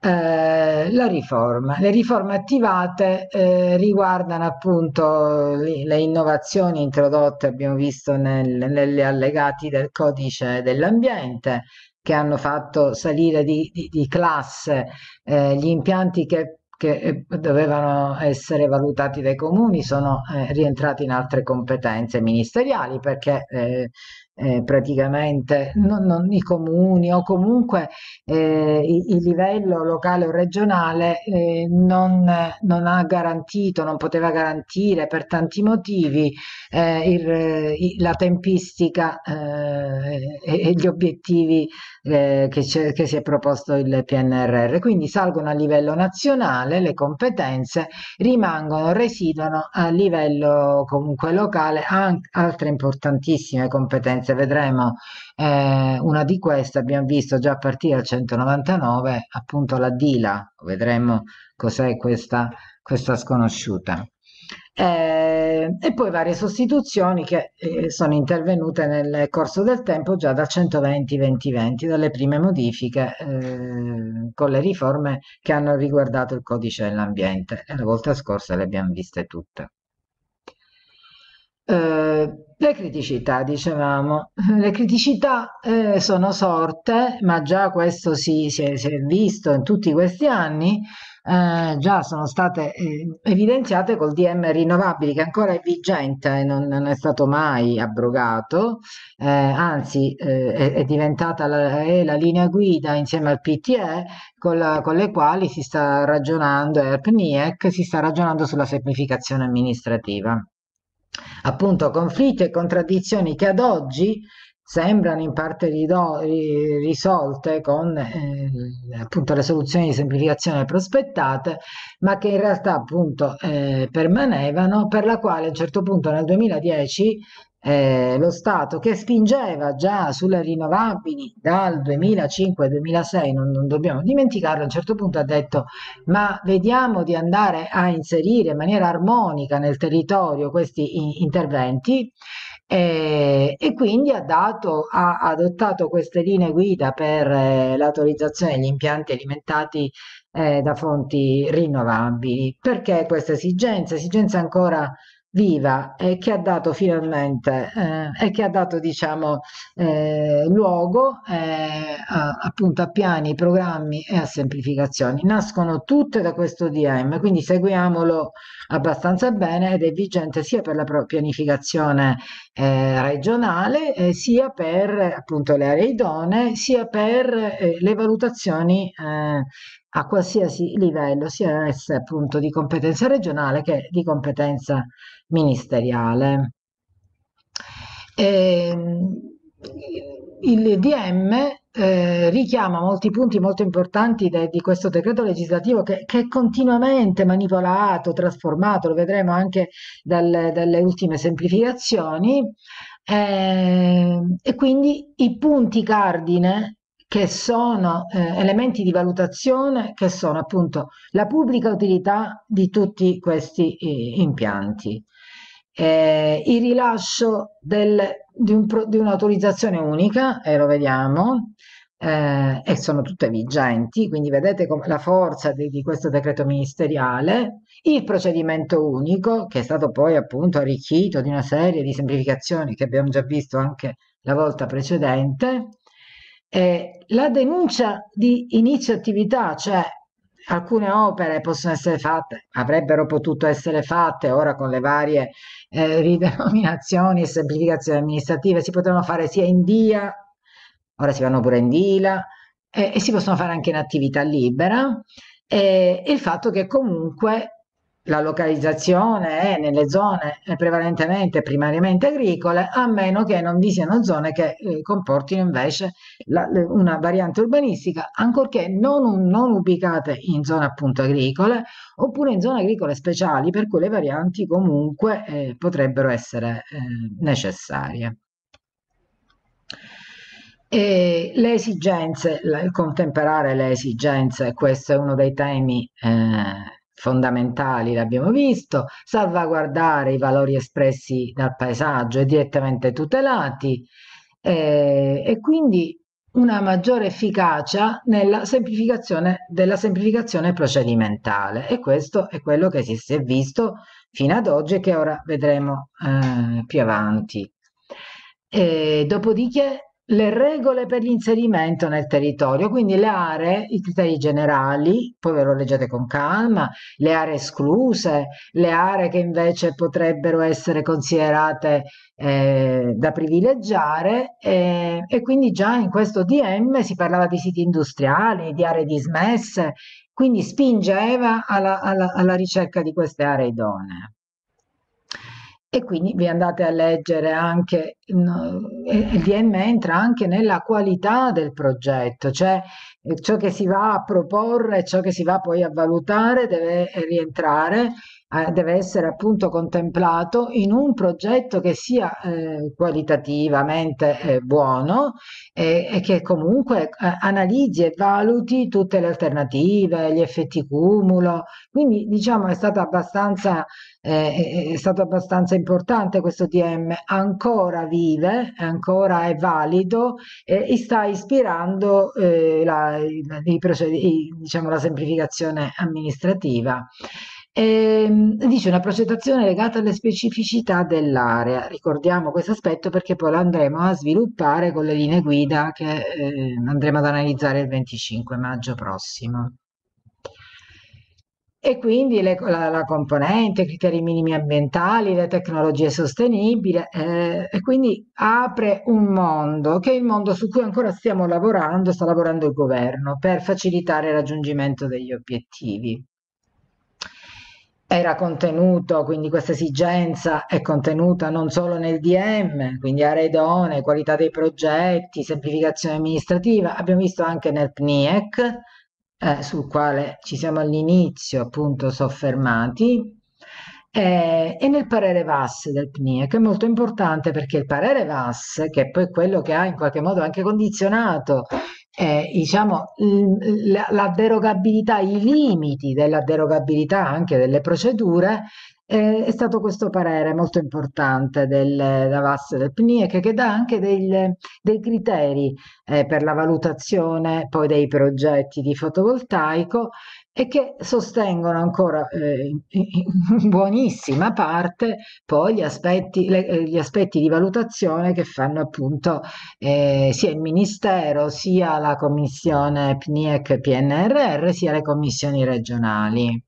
eh, la riforma. Le riforme attivate eh, riguardano appunto eh, le innovazioni introdotte, abbiamo visto, nel, negli allegati del codice dell'ambiente, che hanno fatto salire di, di, di classe eh, gli impianti che che eh, dovevano essere valutati dai comuni sono eh, rientrati in altre competenze ministeriali perché eh, eh, praticamente mm. non, non, i comuni o comunque eh, il, il, livello locale o regionale eh, non, non, ha garantito, non poteva garantire per tanti motivi eh, il, la tempistica eh, e, e, gli obiettivi eh, che, che, si è proposto il PNRR. Quindi salgono a livello nazionale le competenze, rimangono, residono a livello comunque locale anche altre importantissime competenze. Vedremo eh, una di queste, abbiamo visto già a partire dal 199, appunto la DILA, vedremo cos'è questa, questa sconosciuta eh, e poi varie sostituzioni che eh, sono intervenute nel corso del tempo già dal 120-2020, dalle prime modifiche eh, con le riforme che hanno riguardato il codice dell'ambiente. La volta scorsa le abbiamo viste tutte. Eh, le criticità, dicevamo, le criticità eh, sono sorte, ma già questo si, si, è, si, è, visto in tutti questi anni, eh, già sono state eh, evidenziate col DM rinnovabili che ancora è vigente e non, non, è stato mai abrogato, eh, anzi eh, è, è, diventata la, è la, linea guida insieme al PTE con, la, con le quali si sta ragionando, e al PNIEC si sta ragionando sulla semplificazione amministrativa appunto conflitti e contraddizioni che ad oggi sembrano in parte risolte con eh, appunto le soluzioni di semplificazione prospettate, ma che in realtà appunto eh, permanevano, per la quale a un certo punto nel 2010 eh, lo Stato che spingeva già sulle rinnovabili dal 2005-2006, non, non, dobbiamo dimenticarlo, a un certo punto ha detto ma vediamo di andare a inserire in maniera armonica nel territorio questi interventi eh, e quindi ha, dato, ha, adottato queste linee guida per eh, l'autorizzazione degli impianti alimentati eh, da fonti rinnovabili. Perché questa esigenza? Esigenza ancora viva e che ha dato finalmente eh, e che ha dato diciamo eh, luogo eh, a, appunto a piani, programmi e a semplificazioni. Nascono tutte da questo DM, quindi seguiamolo abbastanza bene ed è vigente sia per la pianificazione eh, regionale eh, sia per appunto le aree idonee sia per eh, le valutazioni a qualsiasi livello, sia esse appunto di competenza regionale che di competenza ministeriale. E, ehm, il DM eh, richiama molti punti molto importanti de, di questo decreto legislativo che, che, è continuamente manipolato, trasformato, lo vedremo anche dal, dalle ultime semplificazioni, eh, e quindi i punti cardine che sono eh, elementi di valutazione che sono appunto la pubblica utilità di tutti questi eh, impianti eh, il rilascio del, di, un, di, un'autorizzazione unica, e eh, lo vediamo, eh, e sono tutte vigenti, quindi vedete la forza di, di, questo decreto ministeriale, il procedimento unico, che è stato poi appunto arricchito di una serie di semplificazioni che abbiamo già visto anche la volta precedente, eh, la denuncia di inizio attività, cioè alcune opere possono essere fatte, avrebbero potuto essere fatte ora con le varie eh, ridenominazioni e semplificazioni amministrative, si potevano fare sia in DIA, ora si vanno pure in DILA, e, e si possono fare anche in attività libera. E, eh, e il fatto che comunque la localizzazione è nelle zone prevalentemente, primariamente agricole, a meno che non vi siano zone che eh, comportino invece la, una variante urbanistica, ancorché non, non ubicate in zone appunto agricole oppure in zone agricole speciali, per cui le varianti comunque eh, potrebbero essere eh, necessarie. E le esigenze, il contemperare le esigenze, questo è uno dei temi eh, fondamentali, l'abbiamo visto, salvaguardare i valori espressi dal paesaggio e direttamente tutelati eh, e quindi una maggiore efficacia nella semplificazione della semplificazione procedimentale e questo è quello che si è visto fino ad oggi e che ora vedremo eh, più avanti. E eh, dopodiché le regole per l'inserimento nel territorio, quindi le aree, i criteri generali, poi ve lo leggete con calma, le aree escluse, le aree che invece potrebbero essere considerate eh, da privilegiare eh, e quindi già in questo DM si parlava di siti industriali, di aree dismesse, quindi spingeva alla, alla, alla ricerca di queste aree idonee e quindi vi andate a leggere anche mm, eh, il DM entra anche nella qualità del progetto, cioè eh, ciò che si va a proporre, ciò che si va poi a valutare deve eh, rientrare, deve essere appunto contemplato in un progetto che sia qualitativamente buono e, che comunque analizzi e valuti tutte le alternative, gli effetti cumulo. Quindi diciamo è stata abbastanza eh, è, stato abbastanza importante questo DM, ancora vive, ancora è valido eh, e sta ispirando eh, la, i procedi, diciamo, la semplificazione amministrativa. E, ehm, dice una progettazione legata alle specificità dell'area. Ricordiamo questo aspetto perché poi lo andremo a sviluppare con le linee guida che eh, andremo ad analizzare il 25 maggio prossimo e quindi le, la, la, componente, criteri minimi ambientali, le tecnologie sostenibili eh, e quindi apre un mondo che è il mondo su cui ancora stiamo lavorando, sta lavorando il governo per facilitare il raggiungimento degli obiettivi. Era contenuto, quindi questa esigenza è contenuta non solo nel DM, quindi aree idonee, qualità dei progetti, semplificazione amministrativa, abbiamo visto anche nel PNIEC, eh, sul quale ci siamo all'inizio appunto soffermati, eh, e nel parere VAS del PNIE, che è molto importante perché il parere VAS, che è poi quello che ha in qualche modo anche condizionato eh, diciamo, la, la derogabilità, i limiti della derogabilità anche delle procedure, eh, è stato questo parere molto importante della VAS del PNIEC che dà anche del, dei criteri eh, per la valutazione poi dei progetti di fotovoltaico e che sostengono ancora eh, in buonissima parte poi gli aspetti, le, eh, gli aspetti, di valutazione che fanno appunto eh, sia il Ministero, sia la Commissione PNIEC PNRR, sia le commissioni regionali.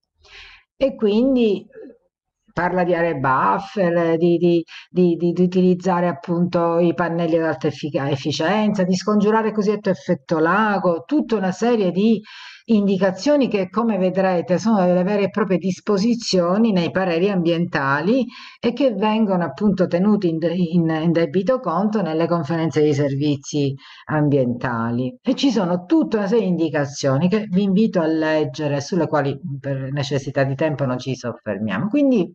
E quindi parla di aree buffer, di, di, di, di, utilizzare appunto i pannelli ad alta efficienza, di scongiurare il cosiddetto effetto lago, tutta una serie di indicazioni che come vedrete sono delle vere e proprie disposizioni nei pareri ambientali e che vengono appunto tenuti in, in, in debito conto nelle conferenze di servizi ambientali e ci sono tutta una serie di indicazioni che vi invito a leggere sulle quali per necessità di tempo non ci soffermiamo. Quindi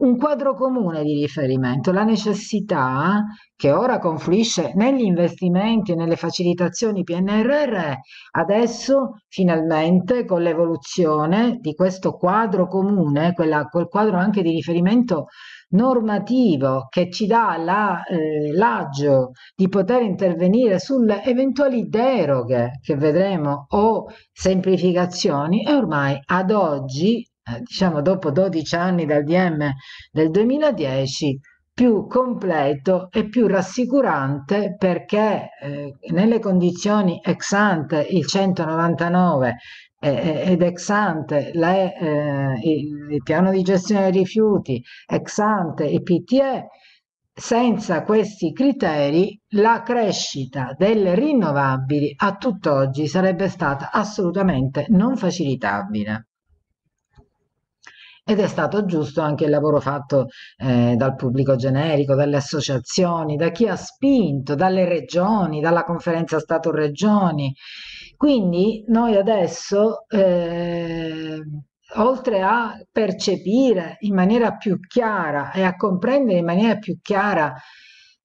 un quadro comune di riferimento, la necessità che ora confluisce negli investimenti e nelle facilitazioni PNRR, adesso finalmente con l'evoluzione di questo quadro comune, quella, quel quadro anche di riferimento normativo che ci dà la, eh, l'agio di poter intervenire sulle eventuali deroghe che vedremo o semplificazioni, è ormai ad oggi eh, diciamo dopo 12 anni dal DM del 2010, più completo e più rassicurante perché eh, nelle condizioni ex ante il 199 eh, eh, ed ex ante le, eh, il, piano di gestione dei rifiuti, ex ante i PTE, senza questi criteri la crescita delle rinnovabili a tutt'oggi sarebbe stata assolutamente non facilitabile. Ed è stato giusto anche il lavoro fatto eh, dal pubblico generico, dalle associazioni, da chi ha spinto, dalle regioni, dalla conferenza Stato-Regioni. Quindi noi adesso, eh, oltre a percepire in maniera più chiara e a comprendere in maniera più chiara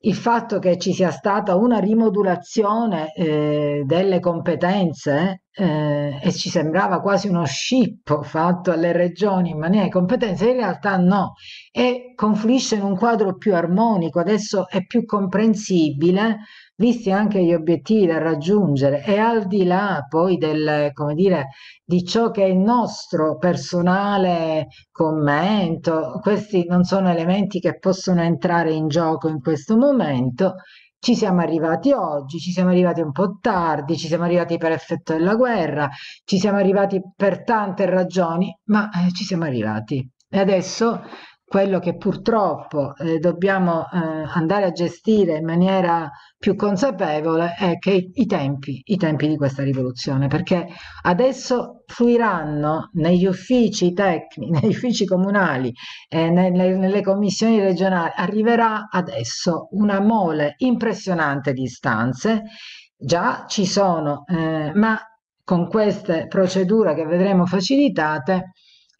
il fatto che ci sia stata una rimodulazione eh, delle competenze eh, e ci sembrava quasi uno scippo fatto alle regioni in maniera di competenze, in realtà no, e confluisce in un quadro più armonico, adesso è più comprensibile visti anche gli obiettivi da raggiungere e al di là poi del, come dire, di ciò che è il nostro personale commento, questi non sono elementi che possono entrare in gioco in questo momento, ci siamo arrivati oggi, ci siamo arrivati un po' tardi, ci siamo arrivati per effetto della guerra, ci siamo arrivati per tante ragioni, ma eh, ci siamo arrivati. E adesso quello che purtroppo eh, dobbiamo eh, andare a gestire in maniera più consapevole è che i tempi, i tempi di questa rivoluzione, perché adesso fluiranno negli uffici tecnici, negli uffici comunali, eh, nelle, nelle commissioni regionali, arriverà adesso una mole impressionante di istanze, già ci sono, eh, ma con queste procedure che vedremo facilitate,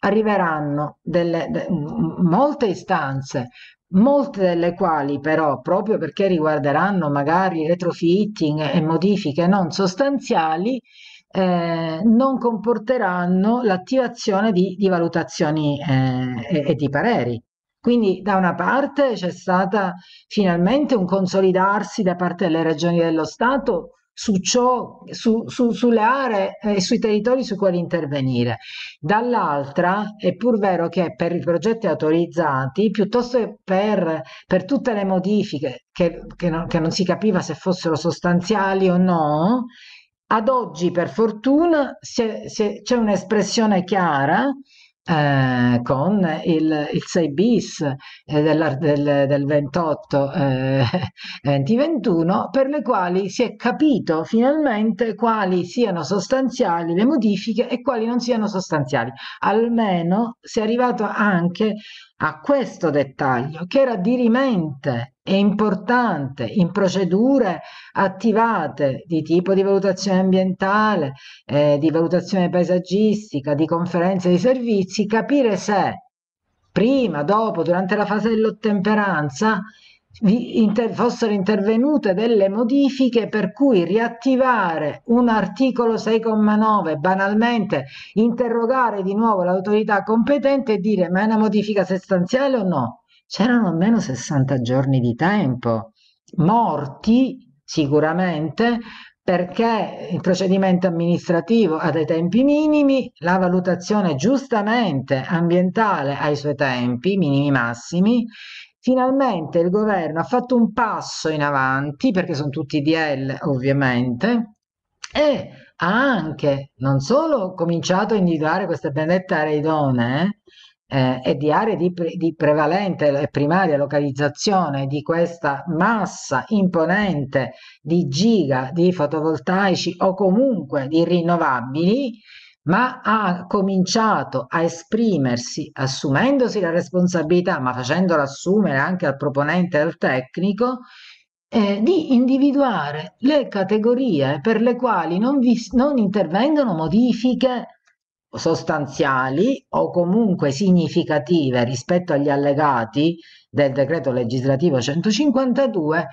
arriveranno delle, de, molte istanze, molte delle quali però, proprio perché riguarderanno magari retrofitting e modifiche non sostanziali, eh, non comporteranno l'attivazione di, di, valutazioni eh, e, e di pareri. Quindi da una parte c'è stata finalmente un consolidarsi da parte delle regioni dello Stato su ciò, su, su, sulle aree e eh, sui territori su quali intervenire. Dall'altra è pur vero che per i progetti autorizzati, piuttosto che per, per tutte le modifiche che, che, non, che non si capiva se fossero sostanziali o no, ad oggi per fortuna c'è un'espressione chiara eh, con il, il, 6 bis eh, del, del, del 28 eh, 2021 per le quali si è capito finalmente quali siano sostanziali le modifiche e quali non siano sostanziali almeno si è arrivato anche a questo dettaglio che era dirimente e importante in procedure attivate di tipo di valutazione ambientale, eh, di valutazione paesaggistica, di conferenze di servizi, capire se prima, dopo, durante la fase dell'ottemperanza inter- fossero intervenute delle modifiche per cui riattivare un articolo 6,9, banalmente interrogare di nuovo l'autorità competente e dire ma è una modifica sostanziale o no? C'erano almeno 60 giorni di tempo, morti sicuramente, perché il procedimento amministrativo ha dei tempi minimi, la valutazione giustamente ambientale ha i suoi tempi minimi massimi Finalmente il governo ha fatto un passo in avanti, perché sono tutti DL ovviamente, e ha anche non solo cominciato a individuare queste benedette aree idonee eh, e di aree di, pre di prevalente e primaria localizzazione di questa massa imponente di giga di fotovoltaici o comunque di rinnovabili, ma ha cominciato a esprimersi assumendosi la responsabilità, ma facendola assumere anche al proponente e al tecnico, eh, di individuare le categorie per le quali non, vi, non intervengono modifiche sostanziali o comunque significative rispetto agli allegati del decreto legislativo 152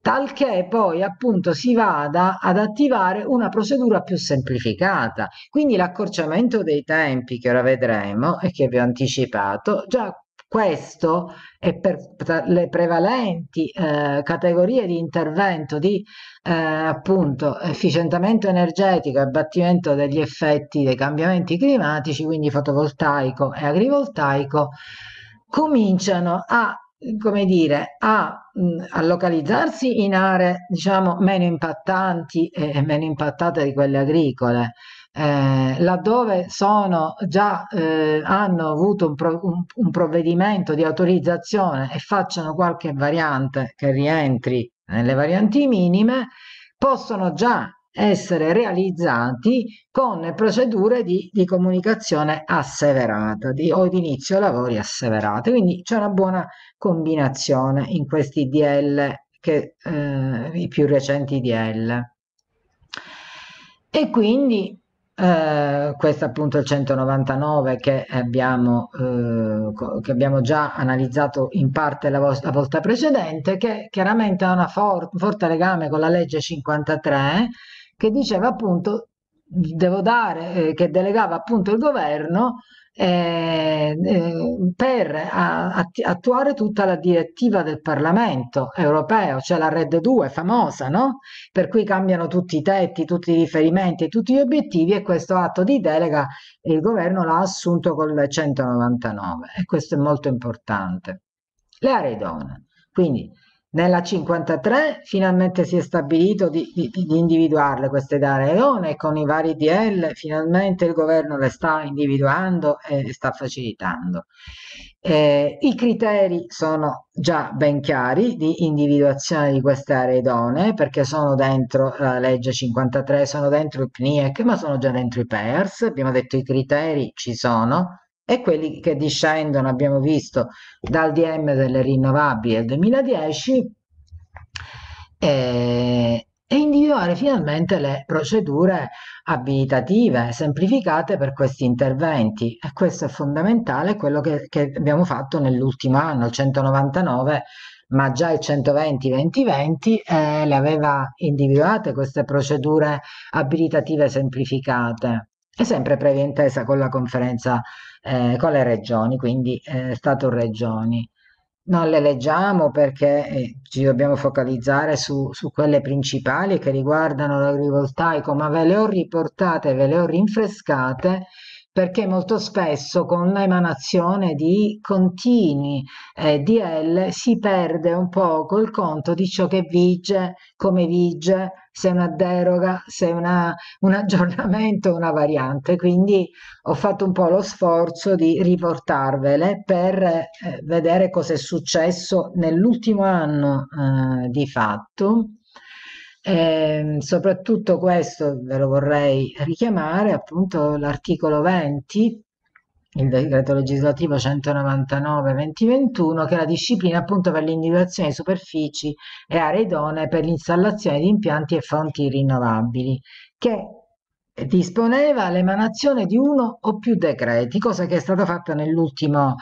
talché poi appunto si vada ad attivare una procedura più semplificata. Quindi l'accorciamento dei tempi che ora vedremo e che vi ho anticipato, già questo e per le prevalenti eh, categorie di intervento di eh, appunto efficientamento energetico e abbattimento degli effetti dei cambiamenti climatici, quindi fotovoltaico e agrivoltaico, cominciano a come dire, a, a, localizzarsi in aree diciamo, meno impattanti e meno impattate di quelle agricole, eh, laddove sono già eh, hanno avuto un, pro, un, un, provvedimento di autorizzazione e facciano qualche variante che rientri nelle varianti minime, possono già essere realizzati con procedure di, di comunicazione asseverata di, o di inizio lavori asseverate. Quindi c'è una buona combinazione in questi DL, che, eh, i più recenti DL. E quindi eh, questo appunto è il 199 che abbiamo, eh, che abbiamo, già analizzato in parte la, vo- la volta precedente, che chiaramente ha un for- forte legame con la legge 53 che diceva appunto devo dare, eh, che delegava appunto il governo eh, eh, per attuare tutta la direttiva del Parlamento europeo, cioè la Red 2 famosa, no? per cui cambiano tutti i tetti, tutti i riferimenti, tutti gli obiettivi e questo atto di delega il governo l'ha assunto col 199 e questo è molto importante. Le aree idonee, quindi nella 53 finalmente si è stabilito di, di, di individuarle queste aree idonee con i vari DL finalmente il governo le sta individuando e le sta facilitando. Eh, I criteri sono già ben chiari di individuazione di queste aree idonee perché sono dentro la legge 53, sono dentro il PNIEC ma sono già dentro i PERS, abbiamo detto i criteri ci sono, e quelli che discendono, abbiamo visto, dal DM delle rinnovabili del 2010 e, e individuare finalmente le procedure abilitative semplificate per questi interventi. E questo è fondamentale, quello che, che abbiamo fatto nell'ultimo anno, il 199 ma già il 120-2020 eh, le aveva individuate queste procedure abilitative semplificate e sempre previa intesa con la conferenza eh, con le regioni, quindi eh, Stato-regioni. Non le leggiamo perché eh, ci dobbiamo focalizzare su, su quelle principali che riguardano l'agrivoltaico, ma ve le ho riportate, ve le ho rinfrescate perché molto spesso con l'emanazione di continui eh, DL si perde un poco il conto di ciò che vige, come vige, se è una deroga, se è una, un aggiornamento, una variante. Quindi ho fatto un po' lo sforzo di riportarvele per eh, vedere cosa è successo nell'ultimo anno eh, di fatto Ehm, soprattutto questo ve lo vorrei richiamare, appunto l'articolo 20 il decreto legislativo 199-2021 che è la disciplina appunto per l'individuazione di superfici e aree idonee per l'installazione di impianti e fonti rinnovabili che disponeva l'emanazione di uno o più decreti, cosa che è stata fatta nell'ultimo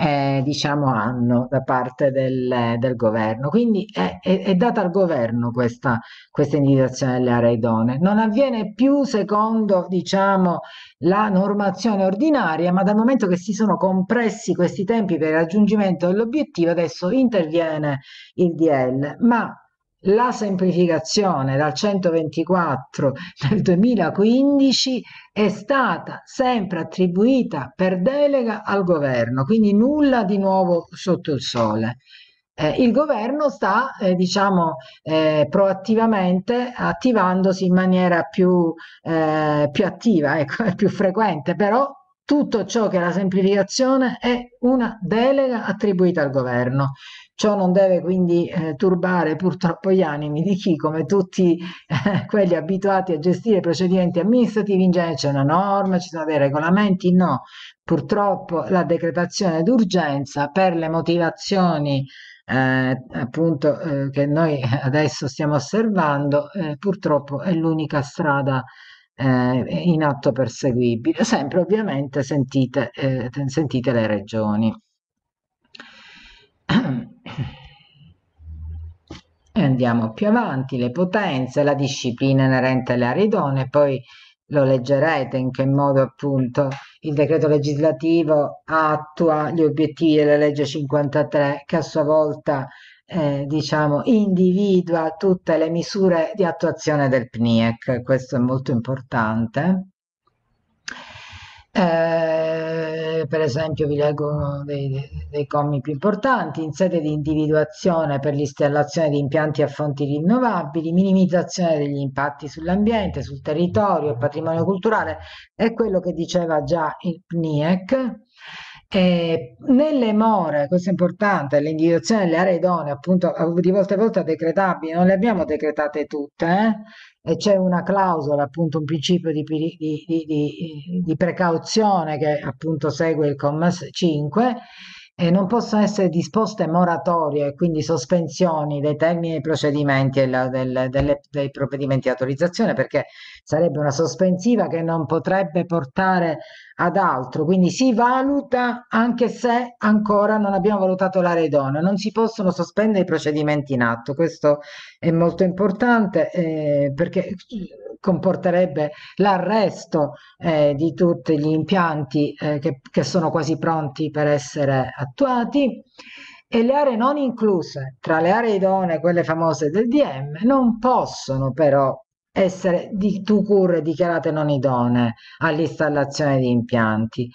eh, diciamo, hanno da parte del, del governo. Quindi è, è, è, data al governo questa, questa individuazione delle aree idonee. Non avviene più secondo diciamo, la normazione ordinaria, ma dal momento che si sono compressi questi tempi per il raggiungimento dell'obiettivo, adesso interviene il DL. Ma la semplificazione dal 124 del 2015 è stata sempre attribuita per delega al governo, quindi nulla di nuovo sotto il sole. Eh, il governo sta, eh, diciamo, eh, proattivamente attivandosi in maniera più, eh, più attiva, ecco, più frequente, però tutto ciò che è la semplificazione è una delega attribuita al governo. Ciò non deve quindi eh, turbare purtroppo gli animi di chi, come tutti eh, quelli abituati a gestire procedimenti amministrativi, in genere c'è una norma, ci sono dei regolamenti, no. Purtroppo la decretazione d'urgenza per le motivazioni eh, appunto eh, che noi adesso stiamo osservando, eh, purtroppo è l'unica strada eh, in atto perseguibile, sempre ovviamente sentite, eh, sentite le regioni e andiamo più avanti, le potenze, la disciplina inerente alle aree idonee, poi lo leggerete in che modo appunto il decreto legislativo attua gli obiettivi della legge 53 che a sua volta eh, diciamo individua tutte le misure di attuazione del PNIEC, questo è molto importante. Eh, per esempio, vi leggo uno dei, dei commi più importanti, in sede di individuazione per l'installazione di impianti a fonti rinnovabili, minimizzazione degli impatti sull'ambiente, sul territorio, il patrimonio culturale, è quello che diceva già il PNIEC. Eh, nelle more, questo è importante, l'individuazione delle aree idonee, appunto, di volta in volta decretabili, non le abbiamo decretate tutte, eh? e c'è una clausola, appunto, un principio di, di, di, di, precauzione che appunto segue il comma 5. E non possono essere disposte moratorie, quindi sospensioni dei termini dei procedimenti e delle, delle, dei provvedimenti di autorizzazione, perché sarebbe una sospensiva che non potrebbe portare ad altro, quindi si valuta anche se ancora non abbiamo valutato l'area idonea, non si possono sospendere i procedimenti in atto, questo è molto importante eh, perché comporterebbe l'arresto eh, di tutti gli impianti eh, che, che sono quasi pronti per essere attuati e le aree non incluse tra le aree idonee, quelle famose del DM, non possono però essere di TUCUR dichiarate non idonee all'installazione di impianti,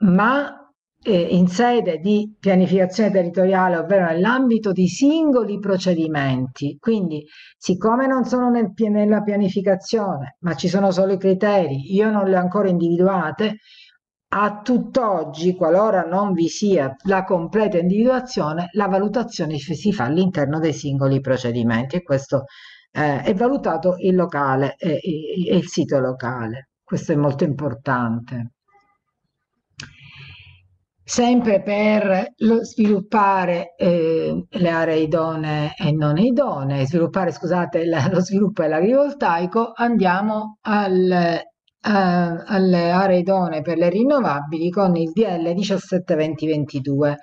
ma eh, in sede di pianificazione territoriale, ovvero nell'ambito di singoli procedimenti. Quindi, siccome non sono nel, nella pianificazione, ma ci sono solo i criteri, io non le ho ancora individuate, a tutt'oggi, qualora non vi sia la completa individuazione, la valutazione si fa all'interno dei singoli procedimenti e questo eh, e valutato il locale e, eh, e, e il sito locale. Questo è molto importante sempre per lo, sviluppare eh, le aree idonee e non idonee, sviluppare scusate la, lo sviluppo dell'agrivoltaico, andiamo al, eh, alle aree idonee per le rinnovabili con il DL 17 2022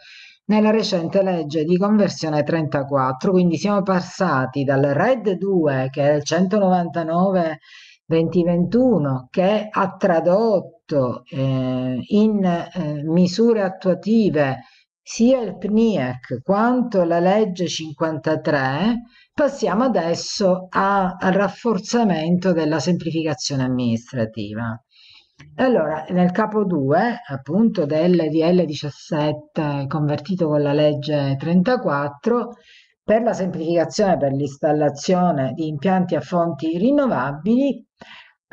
nella recente legge di conversione 34, quindi siamo passati dal RED 2 che è il 199 2021 che ha tradotto eh, in eh, misure attuative sia il PNIEC quanto la legge 53, passiamo adesso a, al rafforzamento della semplificazione amministrativa. Allora, nel capo 2, appunto, del DL 17 convertito con la legge 34, per la semplificazione per l'installazione di impianti a fonti rinnovabili,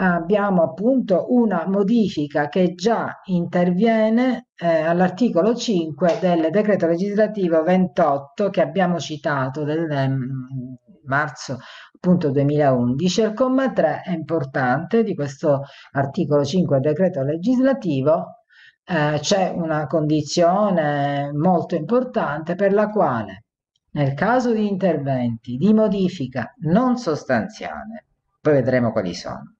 abbiamo appunto una modifica che già interviene eh, all'articolo 5 del decreto legislativo 28 che abbiamo citato del, del mm, marzo Punto 2011, il comma 3 è importante di questo articolo 5 decreto legislativo, eh, c'è una condizione molto importante per la quale nel caso di interventi di modifica non sostanziale, poi vedremo quali sono,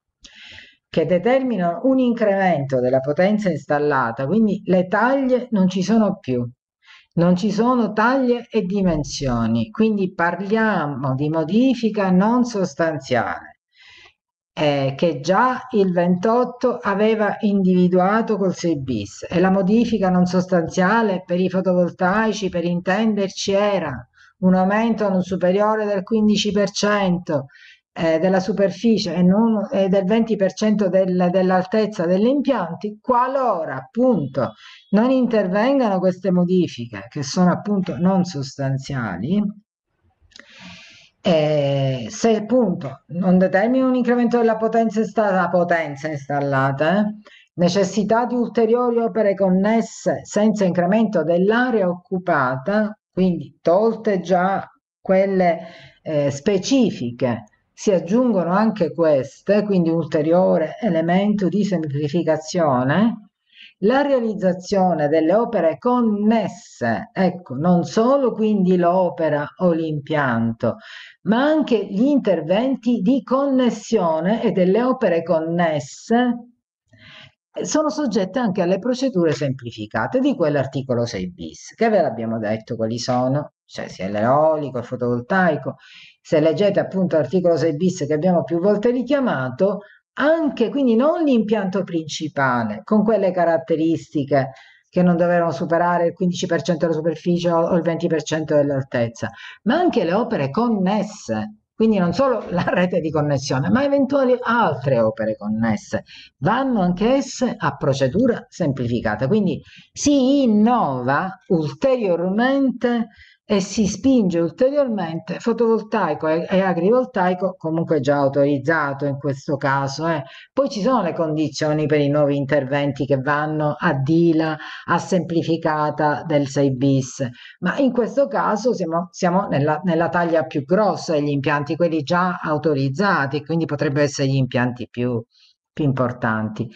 che determinano un incremento della potenza installata, quindi le taglie non ci sono più, non ci sono taglie e dimensioni, quindi parliamo di modifica non sostanziale eh, che già il 28 aveva individuato col 6 bis e la modifica non sostanziale per i fotovoltaici per intenderci era un aumento non superiore del 15% eh, della superficie e, non, e eh, del 20% del, dell'altezza degli impianti qualora appunto non intervengano queste modifiche che sono appunto non sostanziali, eh, se appunto non determina un incremento della potenza, installata, potenza installata eh, necessità di ulteriori opere connesse senza incremento dell'area occupata, quindi tolte già quelle eh, specifiche, si aggiungono anche queste, quindi un ulteriore elemento di semplificazione la realizzazione delle opere connesse, ecco, non solo quindi l'opera o l'impianto, ma anche gli interventi di connessione e delle opere connesse eh, sono soggette anche alle procedure semplificate di quell'articolo 6 bis, che ve l'abbiamo detto quali sono, cioè sia l'eolico, il fotovoltaico. Se leggete appunto l'articolo 6 bis che abbiamo più volte richiamato, anche, quindi non l'impianto principale, con quelle caratteristiche che non dovevano superare il 15% della superficie o il 20% dell'altezza, ma anche le opere connesse, quindi non solo la rete di connessione, ma eventuali altre opere connesse, vanno anch'esse a procedura semplificata. Quindi si innova ulteriormente e si spinge ulteriormente fotovoltaico e, e agrivoltaico, comunque già autorizzato in questo caso. Eh. Poi ci sono le condizioni per i nuovi interventi che vanno a DILA, a semplificata del 6 bis, ma in questo caso siamo, siamo nella, nella taglia più grossa degli impianti, quelli già autorizzati, quindi potrebbero essere gli impianti più, più importanti.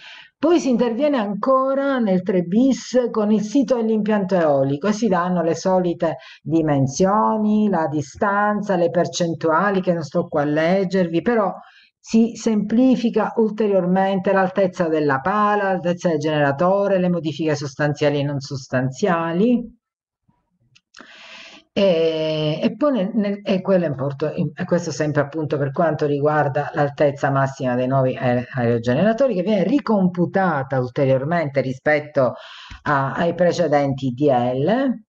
Poi si interviene ancora nel 3 bis con il sito e l'impianto eolico e si danno le solite dimensioni, la distanza, le percentuali che non sto qua a leggervi, però si semplifica ulteriormente l'altezza della pala, l'altezza del generatore, le modifiche sostanziali e non sostanziali. E, e poi nel, nel, e quello è importante, questo sempre appunto per quanto riguarda l'altezza massima dei nuovi aerogeneratori che viene ricomputata ulteriormente rispetto a, ai precedenti DL,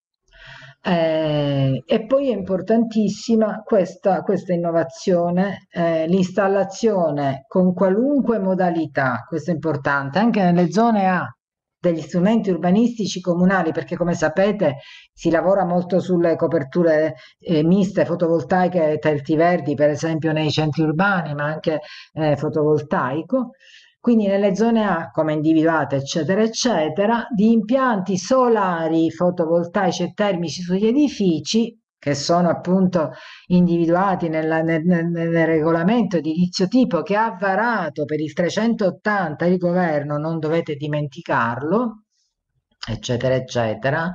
eh, e poi è importantissima questa, questa innovazione, eh, l'installazione con qualunque modalità, questo è importante, anche nelle zone A, degli strumenti urbanistici comunali, perché come sapete si lavora molto sulle coperture eh, miste fotovoltaiche e telti verdi, per esempio nei centri urbani, ma anche eh, fotovoltaico. Quindi nelle zone A, come individuate, eccetera, eccetera, di impianti solari fotovoltaici e termici sugli edifici che sono appunto individuati nella, nel, nel, regolamento di inizio tipo che ha varato per il 380 il governo, non dovete dimenticarlo, eccetera, eccetera,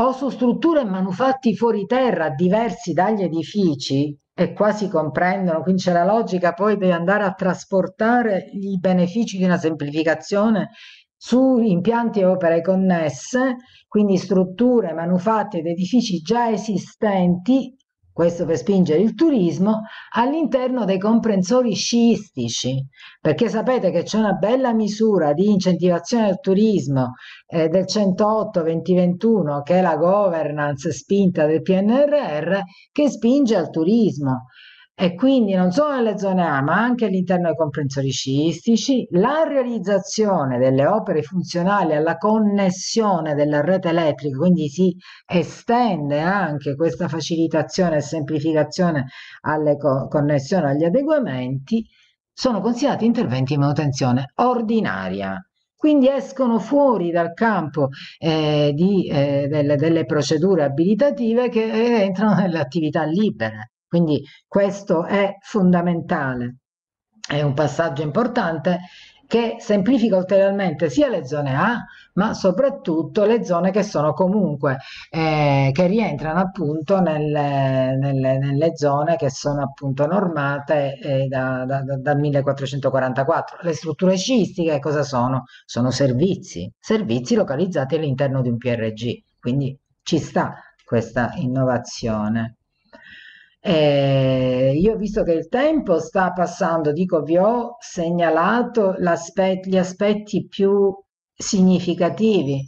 o su strutture e manufatti fuori terra diversi dagli edifici, e qua si comprendono, quindi c'è la logica poi di andare a trasportare i benefici di una semplificazione su impianti e opere connesse quindi strutture, manufatti ed edifici già esistenti, questo per spingere il turismo, all'interno dei comprensori sciistici, perché sapete che c'è una bella misura di incentivazione al turismo eh, del 108-2021, che è la governance spinta del PNRR, che spinge al turismo e quindi non solo nelle zone A ma anche all'interno dei comprensori sciistici, la realizzazione delle opere funzionali alla connessione della rete elettrica, quindi si estende anche questa facilitazione e semplificazione alle co- connessioni, agli adeguamenti, sono considerati interventi di manutenzione ordinaria. Quindi escono fuori dal campo eh, di, eh, delle, delle procedure abilitative che entrano nelle attività libere. Quindi questo è fondamentale, è un passaggio importante che semplifica ulteriormente sia le zone A, ma soprattutto le zone che sono comunque, eh, che rientrano appunto nelle, nelle, nelle, zone che sono appunto normate eh, da, da, da, 1444. Le strutture sciistiche cosa sono? Sono servizi, servizi localizzati all'interno di un PRG, quindi ci sta questa innovazione. Eh, io visto che il tempo sta passando, dico, vi ho segnalato gli aspetti più significativi,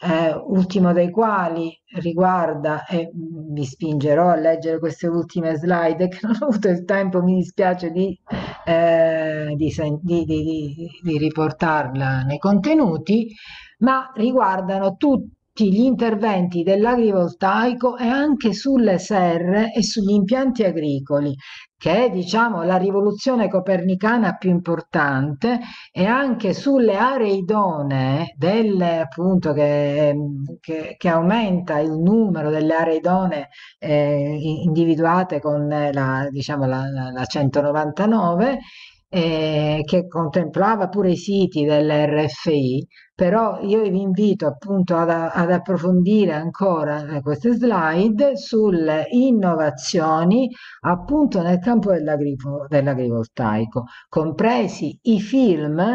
eh, ultimo dei quali riguarda, e vi spingerò a leggere queste ultime slide che non ho avuto il tempo, mi dispiace di, eh, di, di, di riportarla nei contenuti, ma riguardano tutti tutti gli interventi dell'agrivoltaico e anche sulle serre e sugli impianti agricoli, che è diciamo, la rivoluzione copernicana più importante, e anche sulle aree idonee, del, appunto, che, che, che, aumenta il numero delle aree idonee eh, individuate con eh, la, diciamo, la, la 199 eh, che contemplava pure i siti dell'RFI, però io vi invito appunto ad, ad approfondire ancora eh, queste slide sulle innovazioni appunto nel campo dell'agrivoltaico, compresi i film eh,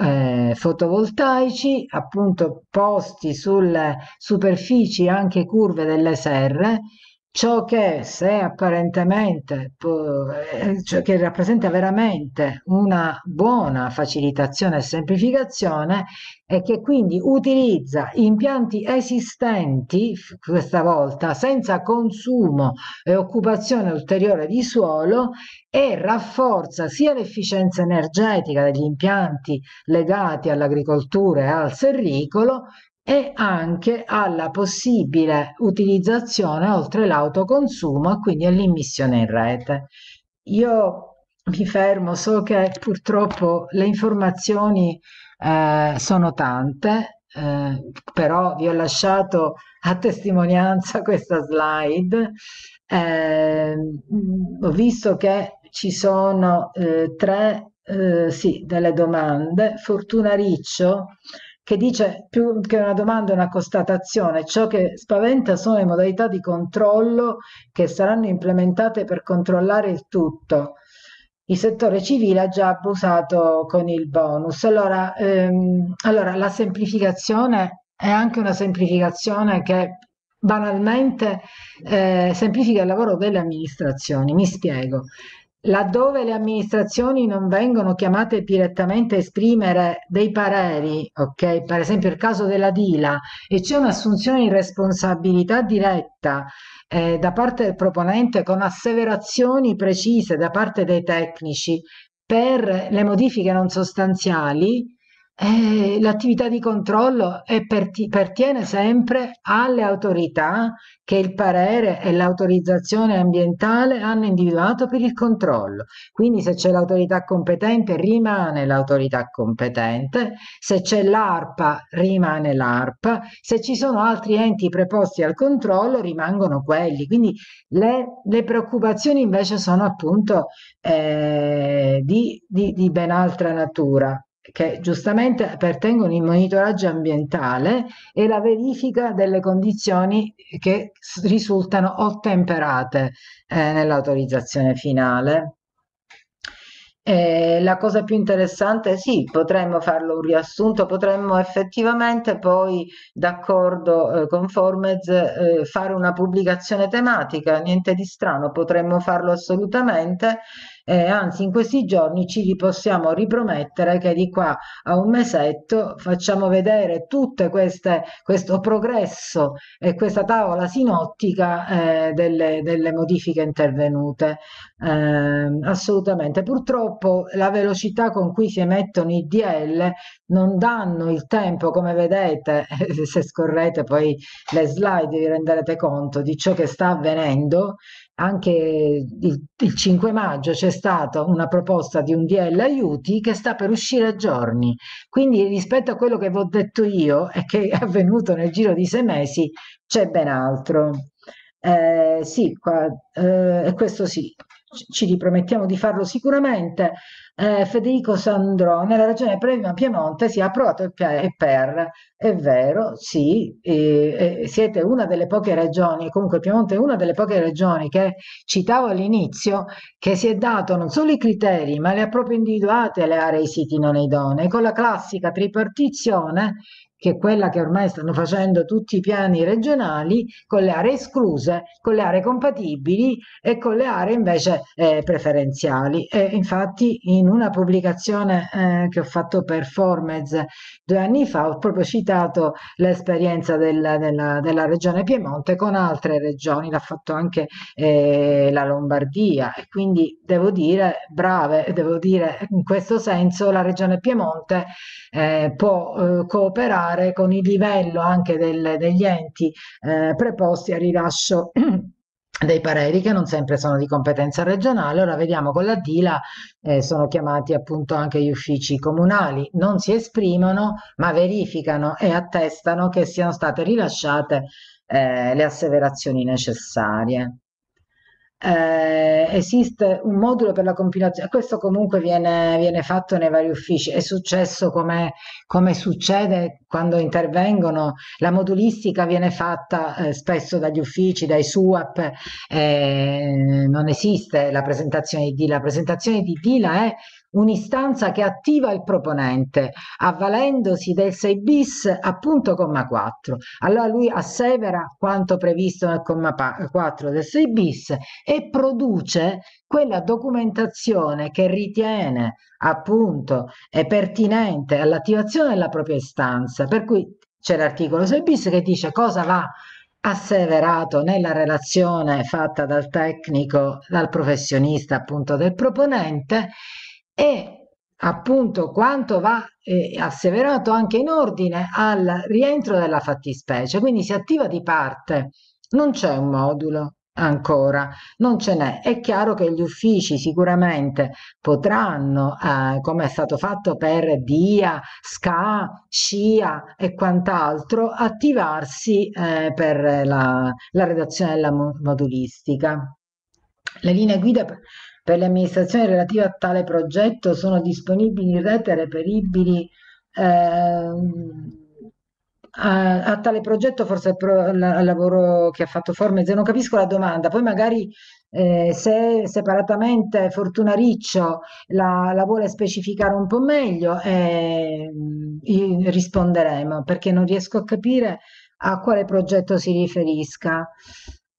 eh, fotovoltaici appunto posti sulle superfici anche curve delle serre Ciò che se apparentemente, eh, cioè che rappresenta veramente una buona facilitazione e semplificazione e che quindi utilizza impianti esistenti, questa volta senza consumo e occupazione ulteriore di suolo, e rafforza sia l'efficienza energetica degli impianti legati all'agricoltura e al serricolo, e anche alla possibile utilizzazione oltre l'autoconsumo quindi all'immissione in rete. Io mi fermo, so che purtroppo le informazioni eh, sono tante, eh, però vi ho lasciato a testimonianza questa slide. Eh, ho visto che ci sono eh, tre eh, sì, delle domande. Fortuna Riccio che dice più che una domanda è una constatazione, ciò che spaventa sono le modalità di controllo che saranno implementate per controllare il tutto. Il settore civile ha già abusato con il bonus. Allora, ehm, allora la semplificazione è anche una semplificazione che banalmente eh, semplifica il lavoro delle amministrazioni. Mi spiego laddove le amministrazioni non vengono chiamate direttamente a esprimere dei pareri, ok? Per esempio il caso della Dila e c'è un'assunzione di responsabilità diretta eh, da parte del proponente con asseverazioni precise da parte dei tecnici per le modifiche non sostanziali, eh, l'attività di controllo perti- pertiene sempre alle autorità che il parere e l'autorizzazione ambientale hanno individuato per il controllo. Quindi se c'è l'autorità competente rimane l'autorità competente, se c'è l'ARPA rimane l'ARPA, se ci sono altri enti preposti al controllo rimangono quelli. Quindi le, le preoccupazioni invece sono appunto eh, di, di, di ben altra natura che giustamente pertengono il monitoraggio ambientale e la verifica delle condizioni che risultano ottemperate eh, nell'autorizzazione finale. Eh, la cosa più interessante, sì, potremmo farlo un riassunto, potremmo effettivamente poi, d'accordo eh, con Formez, eh, fare una pubblicazione tematica, niente di strano, potremmo farlo assolutamente e eh, anzi in questi giorni ci possiamo ripromettere che di qua a un mesetto facciamo vedere tutto questo progresso e questa tavola sinottica eh, delle, delle, modifiche intervenute. Eh, assolutamente. Purtroppo la velocità con cui si emettono i DL non danno il tempo, come vedete, se scorrete poi le slide vi renderete conto di ciò che sta avvenendo anche il, il 5 maggio c'è stata una proposta di un DL aiuti che sta per uscire a giorni. Quindi rispetto a quello che vi ho detto io e che è avvenuto nel giro di sei mesi, c'è ben altro. Eh, sì, qua, eh, questo sì, ci ripromettiamo di farlo sicuramente. Eh, Federico Sandrone, nella regione Piemonte si è approvato il PER, è vero, sì, e, e siete una delle poche regioni, comunque Piemonte è una delle poche regioni che citavo all'inizio, che si è dato non solo i criteri, ma le ha proprio individuate le aree e i siti non idonei, con la classica tripartizione che è quella che ormai stanno facendo tutti i piani regionali, con le aree escluse, con le aree compatibili e con le aree invece eh, preferenziali. E infatti in una pubblicazione eh, che ho fatto per Formez due anni fa ho proprio citato l'esperienza del, della, della, regione Piemonte con altre regioni, l'ha fatto anche eh, la Lombardia e quindi devo dire brave, devo dire in questo senso la regione Piemonte eh, può eh, cooperare collaborare con il livello anche del, degli enti eh, preposti al rilascio dei pareri che non sempre sono di competenza regionale, ora vediamo con la DILA eh, sono chiamati appunto anche gli uffici comunali, non si esprimono ma verificano e attestano che siano state rilasciate eh, le asseverazioni necessarie eh, esiste un modulo per la compilazione, questo comunque viene, viene fatto nei vari uffici, è successo come, come succede quando intervengono, la modulistica viene fatta eh, spesso dagli uffici, dai SUAP, eh, non esiste la presentazione di DILA, la presentazione di DILA è un'istanza che attiva il proponente, avvalendosi del 6 bis appunto comma 4. Allora lui assevera quanto previsto nel comma 4 del 6 bis e produce quella documentazione che ritiene appunto pertinente all'attivazione della propria istanza. Per cui c'è l'articolo 6 bis che dice cosa va asseverato nella relazione fatta dal tecnico, dal professionista appunto del proponente e appunto quanto va eh, asseverato anche in ordine al rientro della fattispecie, quindi si attiva di parte, non c'è un modulo ancora, non ce n'è. È chiaro che gli uffici sicuramente potranno, eh, come è stato fatto per DIA, SCA, SCIA e quant'altro, attivarsi eh, per la, la redazione della modulistica. Le linee guida per le amministrazioni relative a tale progetto sono disponibili in rete reperibili eh, a, a, tale progetto forse al la, lavoro che ha fatto Formez, non capisco la domanda, poi magari eh, se separatamente Fortuna Riccio la, la, vuole specificare un po' meglio eh, risponderemo perché non riesco a capire a quale progetto si riferisca.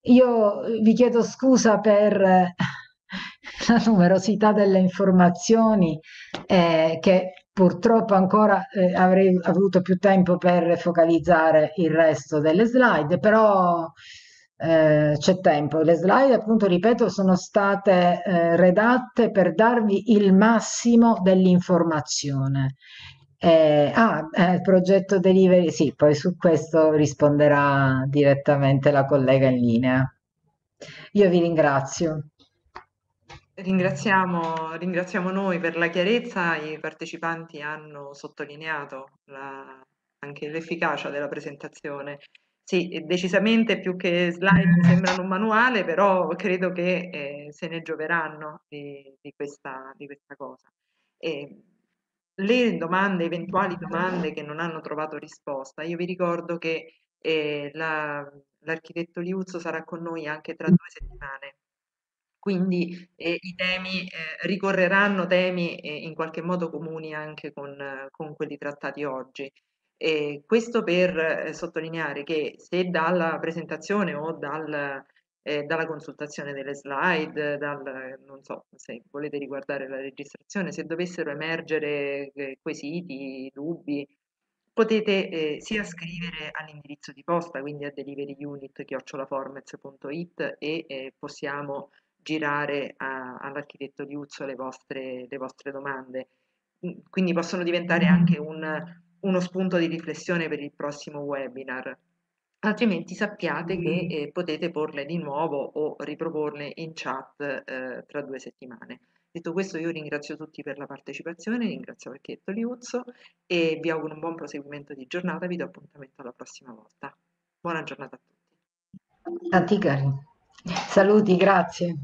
Io vi chiedo scusa per... la numerosità delle informazioni eh, che purtroppo ancora eh, avrei avuto più tempo per focalizzare il resto delle slide, però eh, c'è tempo. Le slide, appunto, ripeto, sono state eh, redatte per darvi il massimo dell'informazione. Eh, ah, eh, il progetto delivery, sì, poi su questo risponderà direttamente la collega in linea. Io vi ringrazio. Ringraziamo, ringraziamo noi per la chiarezza, i partecipanti hanno sottolineato la, anche l'efficacia della presentazione. Sì, decisamente più che slide sembrano un manuale, però credo che eh, se ne gioveranno di, di, questa, di questa, cosa. E le domande, eventuali domande che non hanno trovato risposta, io vi ricordo che eh, l'architetto Liuzzo sarà con noi anche tra due settimane quindi eh, i temi eh, ricorreranno temi eh, in qualche modo comuni anche con, eh, con quelli trattati oggi. E questo per eh, sottolineare che se dalla presentazione o dal, eh, dalla consultazione delle slide, dal, non so se volete riguardare la registrazione, se dovessero emergere quesiti, dubbi, potete eh, sia scrivere all'indirizzo di posta, quindi a deliveryunit.formats.it e eh, possiamo girare all'architetto Liuzzo le vostre, le vostre, domande. Quindi possono diventare anche un, uno spunto di riflessione per il prossimo webinar. Altrimenti sappiate che eh, potete porle di nuovo o riproporle in chat eh, tra due settimane. Detto questo io ringrazio tutti per la partecipazione, ringrazio l'architetto Liuzzo e vi auguro un buon proseguimento di giornata, vi do appuntamento alla prossima volta. Buona giornata a tutti. A Saluti, grazie.